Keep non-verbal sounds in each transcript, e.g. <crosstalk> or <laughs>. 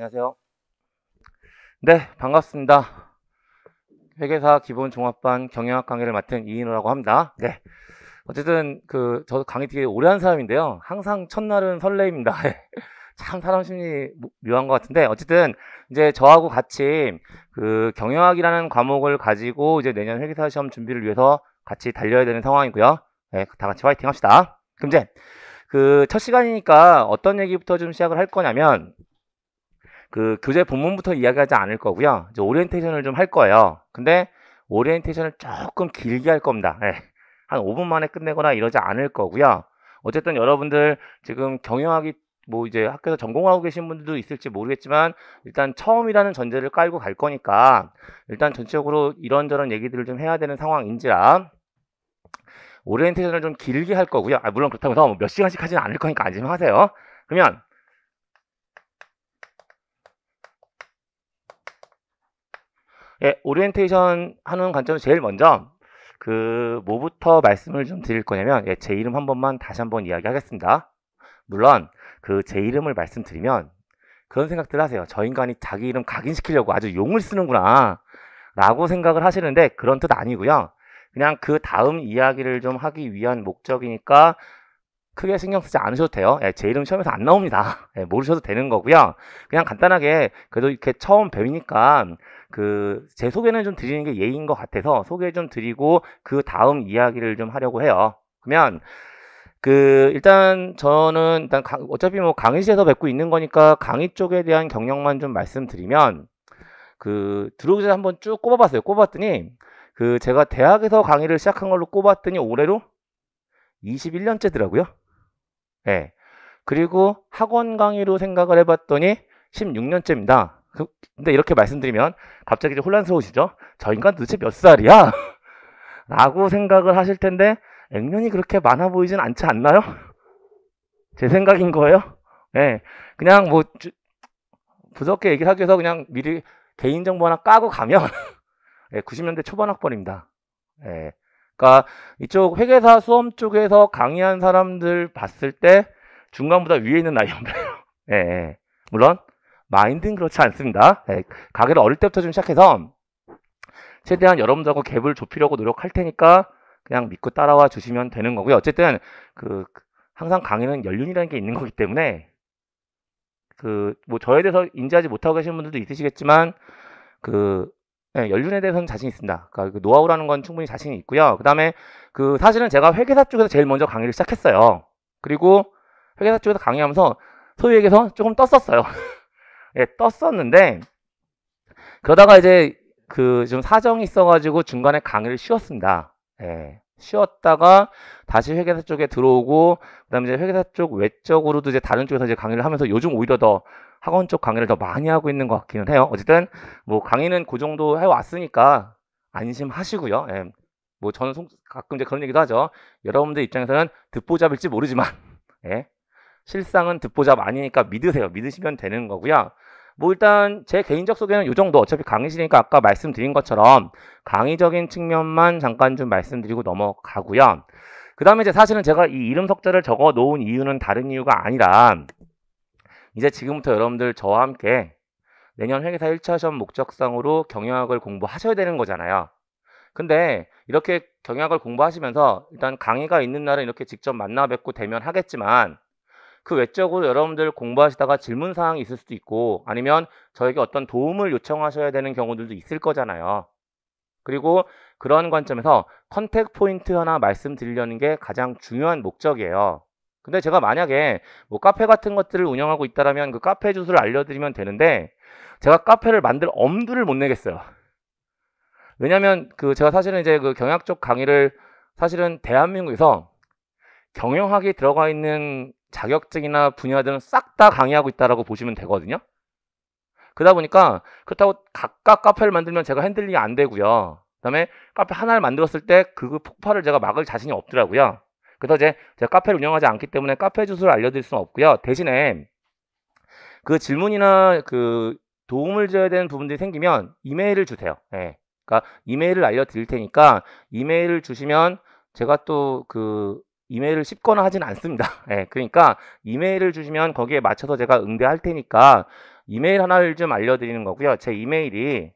안녕하세요. 네, 반갑습니다. 회계사 기본 종합반 경영학 강의를 맡은 이인호라고 합니다. 네. 어쨌든 그 저도 강의 되게 오래 한 사람인데요. 항상 첫날은 설레입니다. <laughs> 네. 참 사람 심리 뭐 묘한 것 같은데 어쨌든 이제 저하고 같이 그 경영학이라는 과목을 가지고 이제 내년 회계사 시험 준비를 위해서 같이 달려야 되는 상황이고요. 네, 다 같이 화이팅 합시다. 그럼 이제 그 첫 시간이니까 어떤 얘기부터 좀 시작을 할 거냐면 그 교재 본문부터 이야기하지 않을 거고요. 이제 오리엔테이션을 좀 할 거예요. 근데 오리엔테이션을 조금 길게 할 겁니다. 네. 한 5분 만에 끝내거나 이러지 않을 거고요. 어쨌든 여러분들 지금 경영학이 뭐 이제 학교에서 전공하고 계신 분들도 있을지 모르겠지만 일단 처음이라는 전제를 깔고 갈 거니까 일단 전체적으로 이런저런 얘기들을 좀 해야 되는 상황인지라 오리엔테이션을 좀 길게 할 거고요. 아, 물론 그렇다고 해서 뭐 몇 시간씩 하지는 않을 거니까 안심하세요. 그러면 예, 오리엔테이션 하는 관점에서 제일 먼저 그 뭐부터 말씀을 좀 드릴 거냐면 예, 제 이름 한 번만 다시 한 번 이야기하겠습니다. 물론 그 제 이름을 말씀드리면 그런 생각들 하세요. 저 인간이 자기 이름 각인시키려고 아주 용을 쓰는구나 라고 생각을 하시는데 그런 뜻 아니고요. 그냥 그 다음 이야기를 좀 하기 위한 목적이니까 크게 신경 쓰지 않으셔도 돼요. 예, 제 이름 시험에서 안 나옵니다. <laughs> 예, 모르셔도 되는 거고요. 그냥 간단하게 그래도 이렇게 처음 배우니까 그제 소개는 좀 드리는 게 예인 것 같아서 소개 좀 드리고 그 다음 이야기를 좀 하려고 해요. 그러면 그 일단 저는 일단 가, 어차피 뭐 강의실에서 뵙고 있는 거니까 강의 쪽에 대한 경력만 좀 말씀드리면 그 들어오기 전에 한번 쭉 꼽아봤어요. 꼽았더니 그 제가 대학에서 강의를 시작한 걸로 꼽았더니 올해로 21년째더라고요. 예. 네. 그리고 학원 강의로 생각을 해봤더니 16년째입니다. 그, 근데 이렇게 말씀드리면 갑자기 좀 혼란스러우시죠? 저 인간 도대체 몇 살이야? <laughs> 라고 생각을 하실 텐데 액면이 그렇게 많아 보이진 않지 않나요? <laughs> 제 생각인 거예요. 예. 네. 그냥 뭐 주, 부드럽게 얘기를 하기 위해서 그냥 미리 개인정보 하나 까고 가면 <laughs> 예, 90년대 초반 학번입니다. 예. 그러니까 이쪽 회계사 수험 쪽에서 강의한 사람들 봤을 때 중간보다 위에 있는 나이였나요? 예, 예. 물론 마인드는 그렇지 않습니다. 네, 가게를 어릴 때부터 좀 시작해서 최대한 여러분들하고 갭을 좁히려고 노력할 테니까 그냥 믿고 따라와 주시면 되는 거고요. 어쨌든 그 항상 강의는 연륜이라는 게 있는 거기 때문에 그 뭐 저에 대해서 인지하지 못하고 계신 분들도 있으시겠지만 그 네, 연륜에 대해서는 자신 있습니다. 그러니까 그 노하우라는 건 충분히 자신이 있고요. 그다음에 그 사실은 제가 회계사 쪽에서 제일 먼저 강의를 시작했어요. 그리고 회계사 쪽에서 강의하면서 소유에게서 조금 떴었어요. <laughs> 예, 떴었는데 그러다가 이제 그 좀 사정이 있어가지고 중간에 강의를 쉬었습니다. 예. 쉬었다가 다시 회계사 쪽에 들어오고 그다음에 이제 회계사 쪽 외적으로도 이제 다른 쪽에서 이제 강의를 하면서 요즘 오히려 더 학원 쪽 강의를 더 많이 하고 있는 것 같기는 해요. 어쨌든 뭐 강의는 그 정도 해 왔으니까 안심하시고요. 예. 뭐 저는 가끔 이제 그런 얘기도 하죠. 여러분들 입장에서는 듣보잡일지 모르지만 예. 실상은 듣보잡 아니니까 믿으세요. 믿으시면 되는 거고요. 뭐 일단 제 개인적 소개는 이 정도 어차피 강의실이니까 아까 말씀드린 것처럼 강의적인 측면만 잠깐 좀 말씀드리고 넘어가고요. 그 다음에 이제 사실은 제가 이 이름 석자를 적어 놓은 이유는 다른 이유가 아니라 이제 지금부터 여러분들 저와 함께 내년 회계사 1차 시험 목적상으로 경영학을 공부하셔야 되는 거잖아요. 근데 이렇게 경영학을 공부하시면서 일단 강의가 있는 날은 이렇게 직접 만나 뵙고 대면하겠지만 그 외적으로 여러분들 공부하시다가 질문 사항이 있을 수도 있고 아니면 저에게 어떤 도움을 요청하셔야 되는 경우들도 있을 거잖아요. 그리고 그런 관점에서 컨택 포인트 하나 말씀드리려는 게 가장 중요한 목적이에요. 근데 제가 만약에 뭐 카페 같은 것들을 운영하고 있다라면 그 카페 주소를 알려드리면 되는데 제가 카페를 만들 엄두를 못 내겠어요. 왜냐면 그 제가 사실은 이제 그 경약 쪽 강의를 사실은 대한민국에서 경영학이 들어가 있는 자격증이나 분야 들은싹 다 강의하고 있다라고 보시면 되거든요. 그러다 보니까 그렇다고 각각 카페를 만들면 제가 핸들링이 안 되고요. 그다음에 카페 하나를 만들었을 때 그 폭발을 제가 막을 자신이 없더라고요. 그래서 이제 제가 카페를 운영하지 않기 때문에 카페 주소를 알려드릴 수는 없고요. 대신에 그 질문이나 그 도움을 줘야 되는 부분들이 생기면 이메일을 주세요. 예. 그러니까 이메일을 알려드릴 테니까 이메일을 주시면 제가 또그 이메일을 씹거나 하진 않습니다. 네, <laughs> 그러니까 이메일을 주시면 거기에 맞춰서 제가 응대할 테니까 이메일 하나를 좀 알려드리는 거고요. 제 이메일이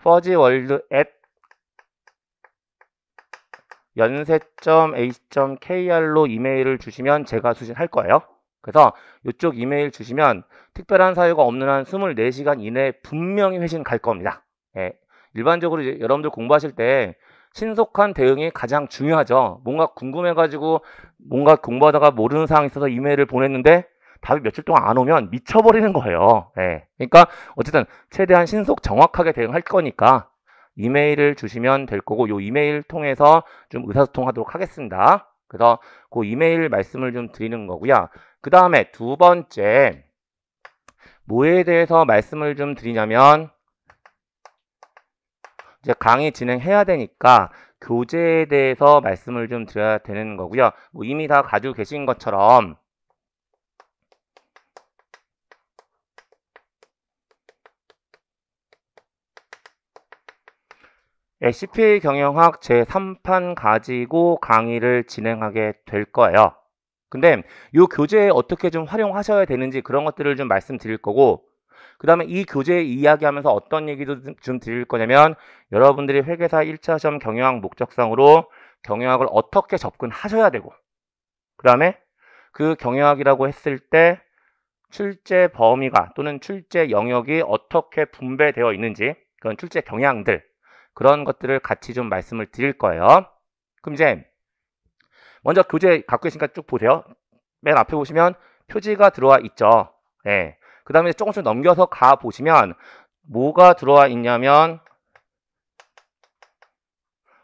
fuzzyworld 연세.a.kr로 이메일을 주시면 제가 수신할 거예요. 그래서 이쪽 이메일 주시면 특별한 사유가 없는 한 24시간 이내에 분명히 회신 갈 겁니다. 예. 일반적으로 이제 여러분들 공부하실 때 신속한 대응이 가장 중요하죠. 뭔가 궁금해가지고 뭔가 공부하다가 모르는 사항이 있어서 이메일을 보냈는데 답이 며칠 동안 안 오면 미쳐버리는 거예요. 네. 그러니까 어쨌든 최대한 신속 정확하게 대응할 거니까 이메일을 주시면 될 거고 요 이메일 통해서 좀 의사소통하도록 하겠습니다. 그래서 그 이메일 말씀을 좀 드리는 거고요. 그 다음에 두 번째 뭐에 대해서 말씀을 좀 드리냐면 이제 강의 진행해야 되니까 교재에 대해서 말씀을 좀 드려야 되는 거고요. 뭐 이미 다 가지고 계신 것처럼 s p a 경영학 제3판 가지고 강의를 진행하게 될 거예요. 근데 이 교재 에 어떻게 좀 활용하셔야 되는지 그런 것들을 좀 말씀드릴 거고 그 다음에 이 교재 이야기하면서 어떤 얘기도 좀 드릴 거냐면 여러분들이 회계사 1차 시험 경영학 목적상으로 경영학을 어떻게 접근하셔야 되고 그 다음에 그 경영학이라고 했을 때 출제 범위가 또는 출제 영역이 어떻게 분배되어 있는지 그런 출제 경향들 그런 것들을 같이 좀 말씀을 드릴 거예요. 그럼 이제 먼저 교재 갖고 계신가쭉 보세요. 맨 앞에 보시면 표지가 들어와 있죠. 예. 그 다음에 조금씩 넘겨서 가 보시면 뭐가 들어와 있냐면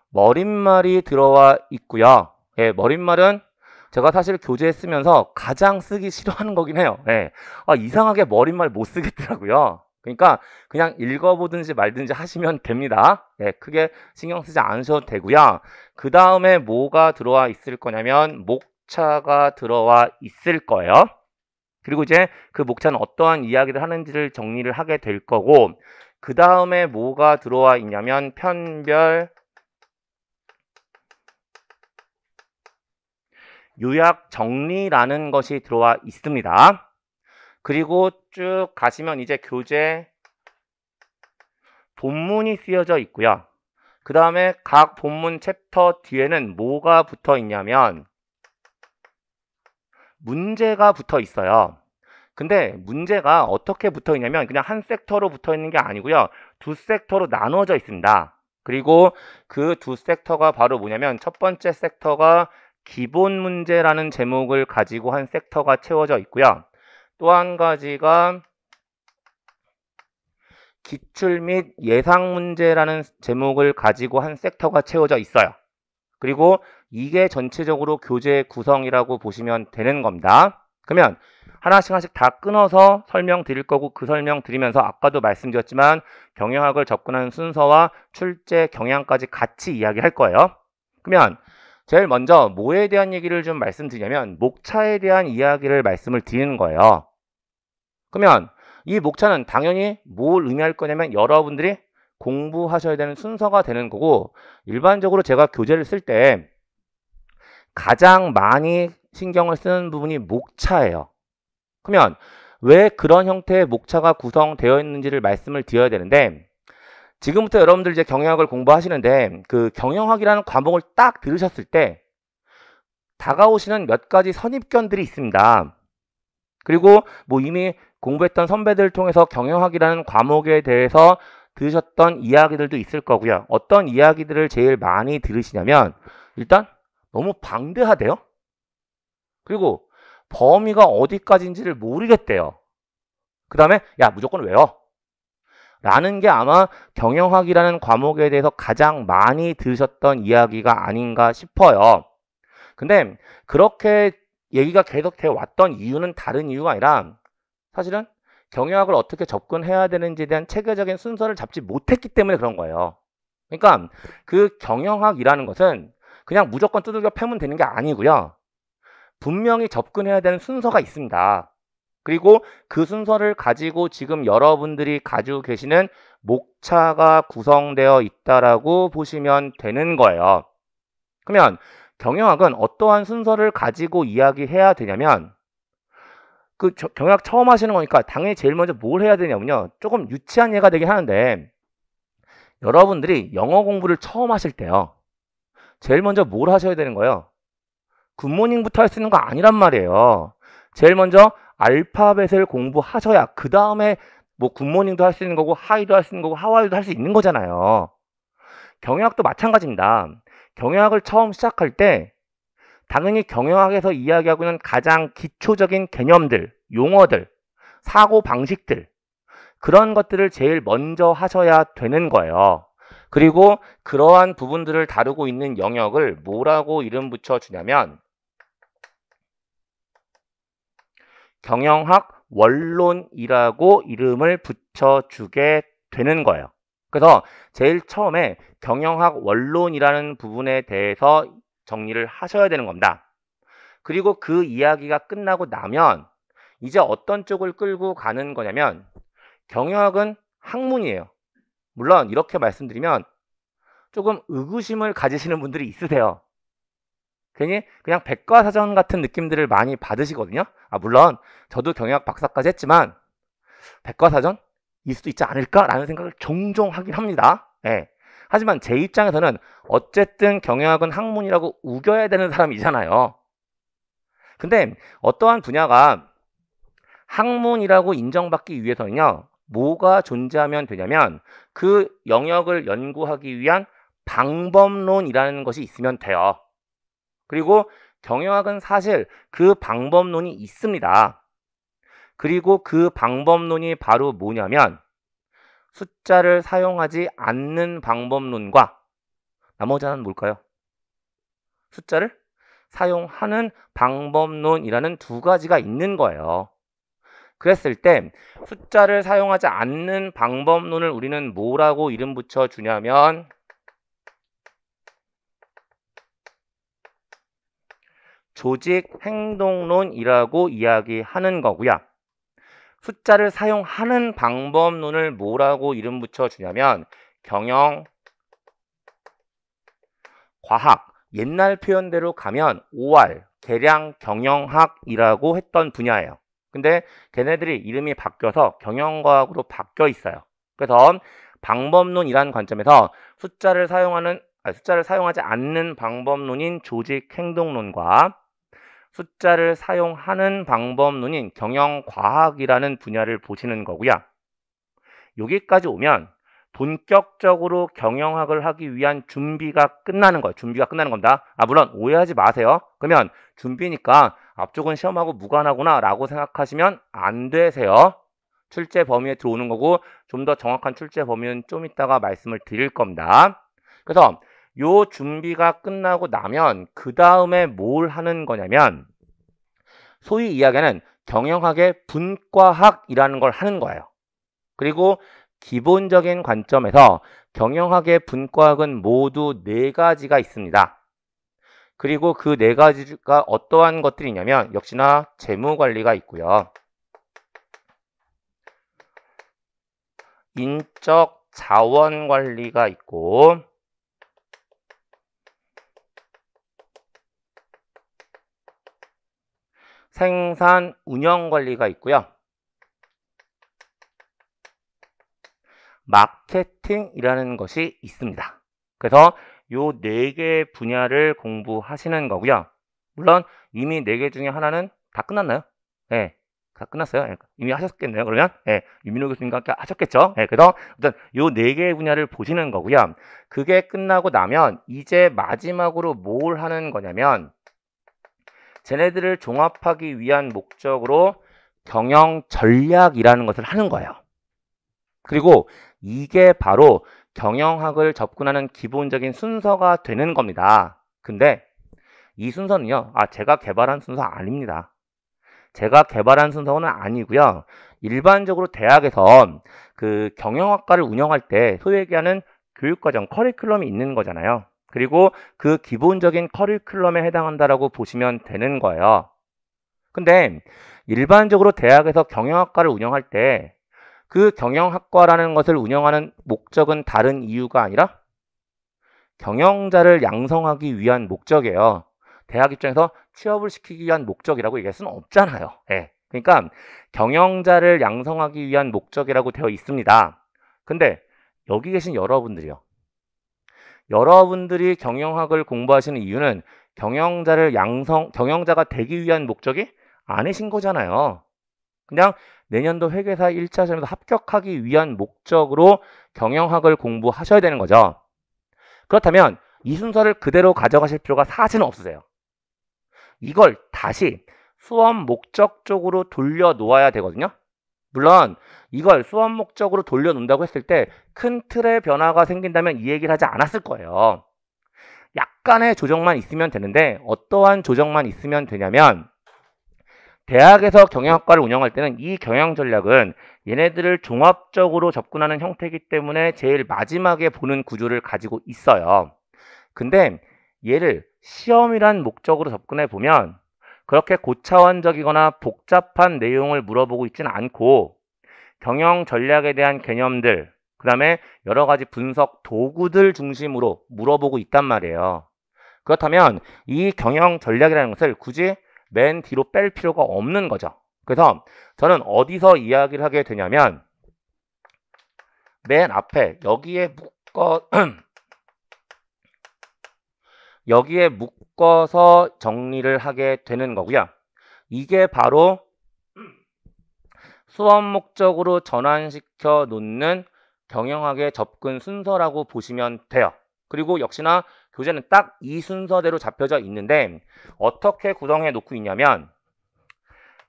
머릿말이 들어와 있고요. 예, 머릿말은 제가 사실 교재 쓰면서 가장 쓰기 싫어하는 거긴 해요. 예. 아, 이상하게 머릿말 못 쓰겠더라고요. 그러니까 그냥 읽어보든지 말든지 하시면 됩니다. 예, 크게 신경 쓰지 않으셔도 되고요. 그 다음에 뭐가 들어와 있을 거냐면 목차가 들어와 있을 거예요. 그리고 이제 그 목차는 어떠한 이야기를 하는지를 정리를 하게 될 거고 그 다음에 뭐가 들어와 있냐면 편별 요약 정리라는 것이 들어와 있습니다. 그리고 쭉 가시면 이제 교재 본문이 쓰여져 있고요. 그 다음에 각 본문 챕터 뒤에는 뭐가 붙어 있냐면 문제가 붙어 있어요. 근데 문제가 어떻게 붙어 있냐면 그냥 한 섹터로 붙어 있는 게 아니고요. 두 섹터로 나눠져 있습니다. 그리고 그 두 섹터가 바로 뭐냐면 첫 번째 섹터가 기본 문제라는 제목을 가지고 한 섹터가 채워져 있고요. 또 한 가지가 기출 및 예상 문제라는 제목을 가지고 한 섹터가 채워져 있어요. 그리고 이게 전체적으로 교재 구성이라고 보시면 되는 겁니다. 그러면 하나씩 하나씩 다 끊어서 설명드릴 거고 그 설명 드리면서 아까도 말씀드렸지만 경영학을 접근하는 순서와 출제 경향까지 같이 이야기할 거예요. 그러면 제일 먼저 뭐에 대한 얘기를 좀 말씀드리냐면 목차에 대한 이야기를 말씀을 드리는 거예요. 그러면 이 목차는 당연히 뭘 의미할 거냐면 여러분들이 공부하셔야 되는 순서가 되는 거고 일반적으로 제가 교재를 쓸때 가장 많이 신경을 쓰는 부분이 목차예요. 그러면 왜 그런 형태의 목차가 구성되어 있는지를 말씀을 드려야 되는데 지금부터 여러분들 이제 경영학을 공부하시는데 그 경영학이라는 과목을 딱 들으셨을 때 다가오시는 몇 가지 선입견들이 있습니다. 그리고 뭐 이미 공부했던 선배들 통해서 경영학이라는 과목에 대해서 들으셨던 이야기들도 있을 거고요. 어떤 이야기들을 제일 많이 들으시냐면 일단 너무 방대하대요. 그리고 범위가 어디까지인지를 모르겠대요. 그 다음에 야 무조건 외워. 라는 게 아마 경영학이라는 과목에 대해서 가장 많이 들으셨던 이야기가 아닌가 싶어요. 근데 그렇게 얘기가 계속 돼 왔던 이유는 다른 이유가 아니라 사실은 경영학을 어떻게 접근해야 되는지에 대한 체계적인 순서를 잡지 못했기 때문에 그런 거예요. 그러니까 그 경영학이라는 것은 그냥 무조건 두들겨 패면 되는 게 아니고요. 분명히 접근해야 되는 순서가 있습니다. 그리고 그 순서를 가지고 지금 여러분들이 가지고 계시는 목차가 구성되어 있다라고 보시면 되는 거예요. 그러면 경영학은 어떠한 순서를 가지고 이야기해야 되냐면 그 경영학 처음 하시는 거니까 당연히 제일 먼저 뭘 해야 되냐면요. 조금 유치한 예가 되긴 하는데 여러분들이 영어 공부를 처음 하실 때요. 제일 먼저 뭘 하셔야 되는 거예요? 굿모닝부터 할 수 있는 거 아니란 말이에요. 제일 먼저 알파벳을 공부하셔야 그 다음에 뭐 굿모닝도 할 수 있는 거고 하이도 할 수 있는 거고 하와이도 할 수 있는 거잖아요. 경영학도 마찬가지입니다. 경영학을 처음 시작할 때 당연히 경영학에서 이야기하고 있는 가장 기초적인 개념들, 용어들, 사고 방식들 그런 것들을 제일 먼저 하셔야 되는 거예요. 그리고 그러한 부분들을 다루고 있는 영역을 뭐라고 이름 붙여주냐면 경영학 원론이라고 이름을 붙여주게 되는 거예요. 그래서 제일 처음에 경영학 원론이라는 부분에 대해서 정리를 하셔야 되는 겁니다. 그리고 그 이야기가 끝나고 나면 이제 어떤 쪽을 끌고 가는 거냐면 경영학은 학문이에요. 물론 이렇게 말씀드리면 조금 의구심을 가지시는 분들이 있으세요. 괜히 그냥 백과사전 같은 느낌들을 많이 받으시거든요. 아, 물론 저도 경영학 박사까지 했지만 백과사전일 수도 있지 않을까라는 생각을 종종 하긴 합니다. 예. 하지만 제 입장에서는 어쨌든 경영학은 학문이라고 우겨야 되는 사람이잖아요. 근데 어떠한 분야가 학문이라고 인정받기 위해서는요, 뭐가 존재하면 되냐면 그 영역을 연구하기 위한 방법론이라는 것이 있으면 돼요. 그리고 경영학은 사실 그 방법론이 있습니다. 그리고 그 방법론이 바로 뭐냐면 숫자를 사용하지 않는 방법론과 나머지 하나는 뭘까요? 숫자를 사용하는 방법론이라는 두 가지가 있는 거예요. 그랬을 때 숫자를 사용하지 않는 방법론을 우리는 뭐라고 이름 붙여주냐면 조직 행동론이라고 이야기하는 거고요. 숫자를 사용하는 방법론을 뭐라고 이름 붙여주냐면 경영, 과학, 옛날 표현대로 가면 5R, 계량 경영학이라고 했던 분야예요. 근데 걔네들이 이름이 바뀌어서 경영과학으로 바뀌어 있어요. 그래서 방법론이라는 관점에서 숫자를 사용하는 아니, 숫자를 사용하지 않는 방법론인 조직 행동론과 숫자를 사용하는 방법론인 경영과학이라는 분야를 보시는 거고요. 여기까지 오면 본격적으로 경영학을 하기 위한 준비가 끝나는 거예요. 준비가 끝나는 겁니다. 아, 물론 오해하지 마세요. 그러면 준비니까 앞쪽은 시험하고 무관하구나 라고 생각하시면 안 되세요. 출제 범위에 들어오는 거고 좀 더 정확한 출제 범위는 좀 이따가 말씀을 드릴 겁니다. 그래서 요 준비가 끝나고 나면 그 다음에 뭘 하는 거냐면 소위 이야기하는 경영학의 분과학이라는 걸 하는 거예요. 그리고 기본적인 관점에서 경영학의 분과학은 모두 네 가지가 있습니다. 그리고 그 네 가지가 어떠한 것들이냐면 역시나 재무관리가 있고요. 인적 자원 관리가 있고 생산 운영 관리가 있고요. 마케팅이라는 것이 있습니다. 그래서 요네개 분야를 공부하시는 거고요. 물론 이미 네 개 중에 하나는 다 끝났나요? 예. 네, 다 끝났어요. 예, 이미 하셨겠네요. 그러면 예, 유민호 교수님과 함께 하셨겠죠. 예, 그래서 일단 요네 개의 분야를 보시는 거고요. 그게 끝나고 나면 이제 마지막으로 뭘 하는 거냐면 쟤네들을 종합하기 위한 목적으로 경영 전략이라는 것을 하는 거예요. 그리고 이게 바로 경영학을 접근하는 기본적인 순서가 되는 겁니다. 근데 이 순서는요, 아, 제가 개발한 순서 아닙니다. 제가 개발한 순서는 아니고요. 일반적으로 대학에선 그 경영학과를 운영할 때 소위 얘기하는 교육과정 커리큘럼이 있는 거잖아요. 그리고 그 기본적인 커리큘럼에 해당한다라고 보시면 되는 거예요. 근데 일반적으로 대학에서 경영학과를 운영할 때그 경영학과라는 것을 운영하는 목적은 다른 이유가 아니라 경영자를 양성하기 위한 목적이에요. 대학 입장에서 취업을 시키기 위한 목적이라고 얘기할 수는 없잖아요. 예. 그러니까 경영자를 양성하기 위한 목적이라고 되어 있습니다. 근데 여기 계신 여러분들이요. 여러분들이 경영학을 공부하시는 이유는 경영자를 양성, 경영자가 되기 위한 목적이 아니신 거잖아요. 그냥 내년도 회계사 1차 시험에서 합격하기 위한 목적으로 경영학을 공부하셔야 되는 거죠. 그렇다면 이 순서를 그대로 가져가실 필요가 사실은 없으세요. 이걸 다시 수업 목적 쪽으로 돌려놓아야 되거든요. 물론 이걸 수업 목적으로 돌려놓는다고 했을 때 큰 틀의 변화가 생긴다면 이 얘기를 하지 않았을 거예요. 약간의 조정만 있으면 되는데 어떠한 조정만 있으면 되냐면 대학에서 경영학과를 운영할 때는 이 경영 전략은 얘네들을 종합적으로 접근하는 형태이기 때문에 제일 마지막에 보는 구조를 가지고 있어요. 근데 얘를 시험이란 목적으로 접근해 보면 그렇게 고차원적이거나 복잡한 내용을 물어보고 있지는 않고 경영 전략에 대한 개념들, 그 다음에 여러 가지 분석 도구들 중심으로 물어보고 있단 말이에요. 그렇다면 이 경영 전략이라는 것을 굳이 맨 뒤로 뺄 필요가 없는 거죠. 그래서 저는 어디서 이야기를 하게 되냐면 맨 앞에 여기에 묶어 <clears throat> 여기에 묶어서 정리를 하게 되는 거고요. 이게 바로 수업 목적으로 전환시켜 놓는 경영학의 접근 순서라고 보시면 돼요. 그리고 역시나 교재는 딱 이 순서대로 잡혀져 있는데 어떻게 구성해 놓고 있냐면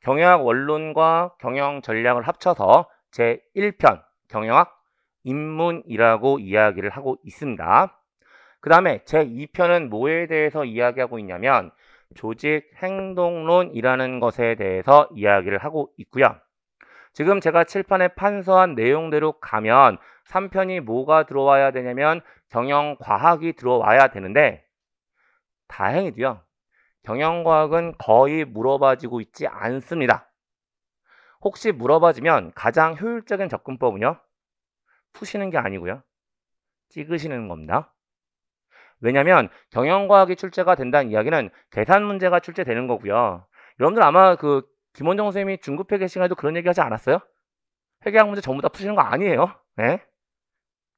경영학 원론과 경영 전략을 합쳐서 제1편 경영학 입문이라고 이야기를 하고 있습니다. 그 다음에 제2편은 뭐에 대해서 이야기하고 있냐면 조직 행동론이라는 것에 대해서 이야기를 하고 있고요. 지금 제가 칠판에 판서한 내용대로 가면 3편이 뭐가 들어와야 되냐면 경영과학이 들어와야 되는데 다행히도요. 경영과학은 거의 물어봐지고 있지 않습니다. 혹시 물어봐지면 가장 효율적인 접근법은요. 푸시는 게 아니고요. 찍으시는 겁니다. 왜냐하면 경영과학이 출제가 된다는 이야기는 계산 문제가 출제되는 거고요. 여러분들 아마 그 김원정 선생님이 중급 회계 시간에도 그런 얘기 하지 않았어요? 회계학 문제 전부 다 푸시는 거 아니에요. 네?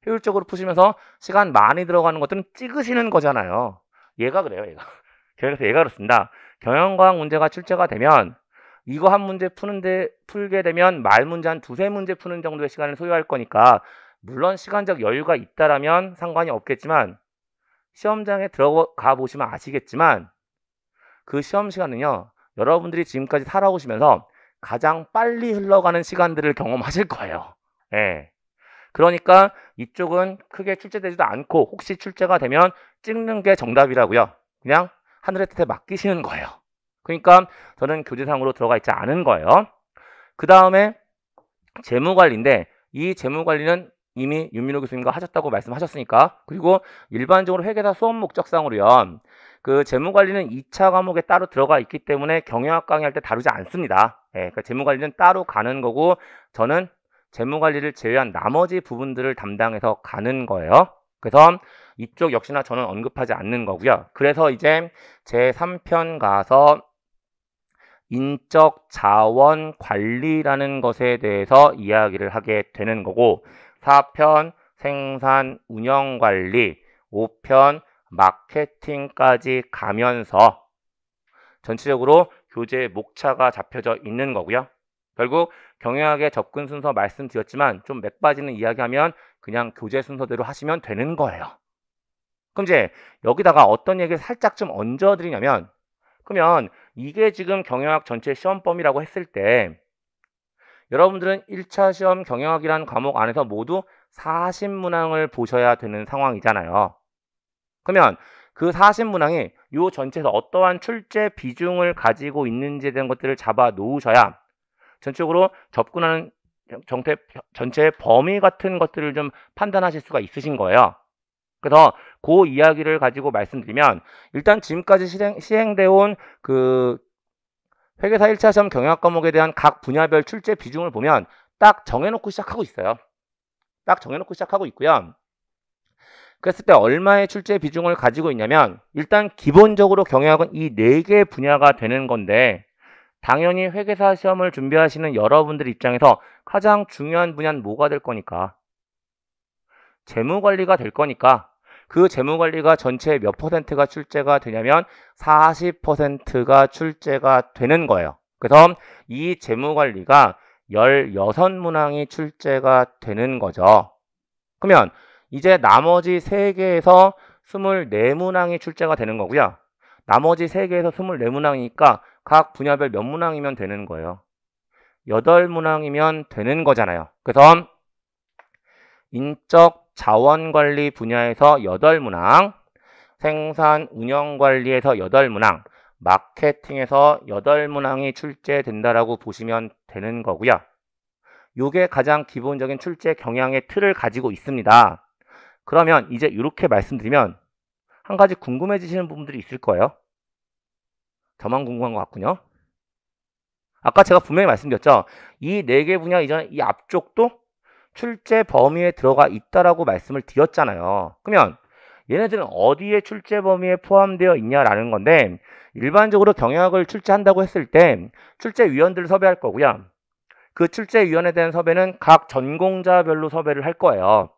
효율적으로 푸시면서 시간 많이 들어가는 것들은 찍으시는 거잖아요. 얘가 그래요, 얘가. <laughs> 그래서 얘가 그렇습니다. 경영과학 문제가 출제가 되면 이거 한 문제 푸는데 풀게 되면 말 문제 한 두세 문제 푸는 정도의 시간을 소요할 거니까 물론 시간적 여유가 있다라면 상관이 없겠지만 시험장에 들어가 보시면 아시겠지만 그 시험 시간은요 여러분들이 지금까지 살아오시면서 가장 빨리 흘러가는 시간들을 경험하실 거예요. 예. 그러니까 이쪽은 크게 출제되지도 않고 혹시 출제가 되면 찍는 게 정답이라고요. 그냥 하늘의 뜻에 맡기시는 거예요. 그러니까 저는 교재상으로 들어가 있지 않은 거예요. 그 다음에 재무관리인데 이 재무관리는 이미 윤민호 교수님과 하셨다고 말씀하셨으니까 그리고 일반적으로 회계사 수업 목적상으로요 그 재무관리는 2차 과목에 따로 들어가 있기 때문에 경영학 강의할 때 다루지 않습니다. 예, 그 그러니까 재무관리는 따로 가는 거고 저는 재무관리를 제외한 나머지 부분들을 담당해서 가는 거예요. 그래서 이쪽 역시나 저는 언급하지 않는 거고요. 그래서 이제 제 3편 가서 인적 자원 관리라는 것에 대해서 이야기를 하게 되는 거고 4편 생산 운영 관리, 5편 마케팅까지 가면서 전체적으로 교재의 목차가 잡혀져 있는 거고요. 결국 경영학의 접근 순서 말씀드렸지만 좀 맥 빠지는 이야기하면 그냥 교재 순서대로 하시면 되는 거예요. 그럼 이제 여기다가 어떤 얘기를 살짝 좀 얹어드리냐면 그러면 이게 지금 경영학 전체 시험범위라고 했을 때 여러분들은 1차 시험 경영학이라는 과목 안에서 모두 40문항을 보셔야 되는 상황이잖아요. 그러면 그 사신문항이 요 전체에서 어떠한 출제 비중을 가지고 있는지에 대한 것들을 잡아 놓으셔야 전적으로 접근하는 정태, 전체 범위 같은 것들을 좀 판단하실 수가 있으신 거예요. 그래서 그 이야기를 가지고 말씀드리면 일단 지금까지 시행, 시행돼 온그 회계사 1차 시험 경영학 과목에 대한 각 분야별 출제 비중을 보면 딱 정해놓고 시작하고 있어요. 딱 정해놓고 시작하고 있고요. 그랬을 때 얼마의 출제 비중을 가지고 있냐면 일단 기본적으로 경영학은 이 네 개 분야가 되는 건데 당연히 회계사 시험을 준비하시는 여러분들 입장에서 가장 중요한 분야는 뭐가 될 거니까 재무관리가 될 거니까 그 재무관리가 전체의 몇 퍼센트가 출제가 되냐면 40%가 출제가 되는 거예요. 그래서 이 재무관리가 16문항이 출제가 되는 거죠. 그러면 이제 나머지 3개에서 24문항이 출제가 되는 거고요. 나머지 3개에서 24문항이니까 각 분야별 몇 문항이면 되는 거예요. 8문항이면 되는 거잖아요. 그래서 인적 자원관리 분야에서 8문항, 생산 운영관리에서 8문항, 마케팅에서 8문항이 출제된다라고 보시면 되는 거고요. 요게 가장 기본적인 출제 경향의 틀을 가지고 있습니다. 그러면 이제 이렇게 말씀드리면 한 가지 궁금해지시는 부분들이 있을 거예요. 저만 궁금한 것 같군요. 아까 제가 분명히 말씀드렸죠. 이 네 개 분야 이전에 이 앞쪽도 출제 범위에 들어가 있다라고 말씀을 드렸잖아요. 그러면 얘네들은 어디에 출제 범위에 포함되어 있냐라는 건데 일반적으로 경영학을 출제한다고 했을 때 출제위원들을 섭외할 거고요. 그 출제위원에 대한 섭외는 각 전공자별로 섭외를 할 거예요.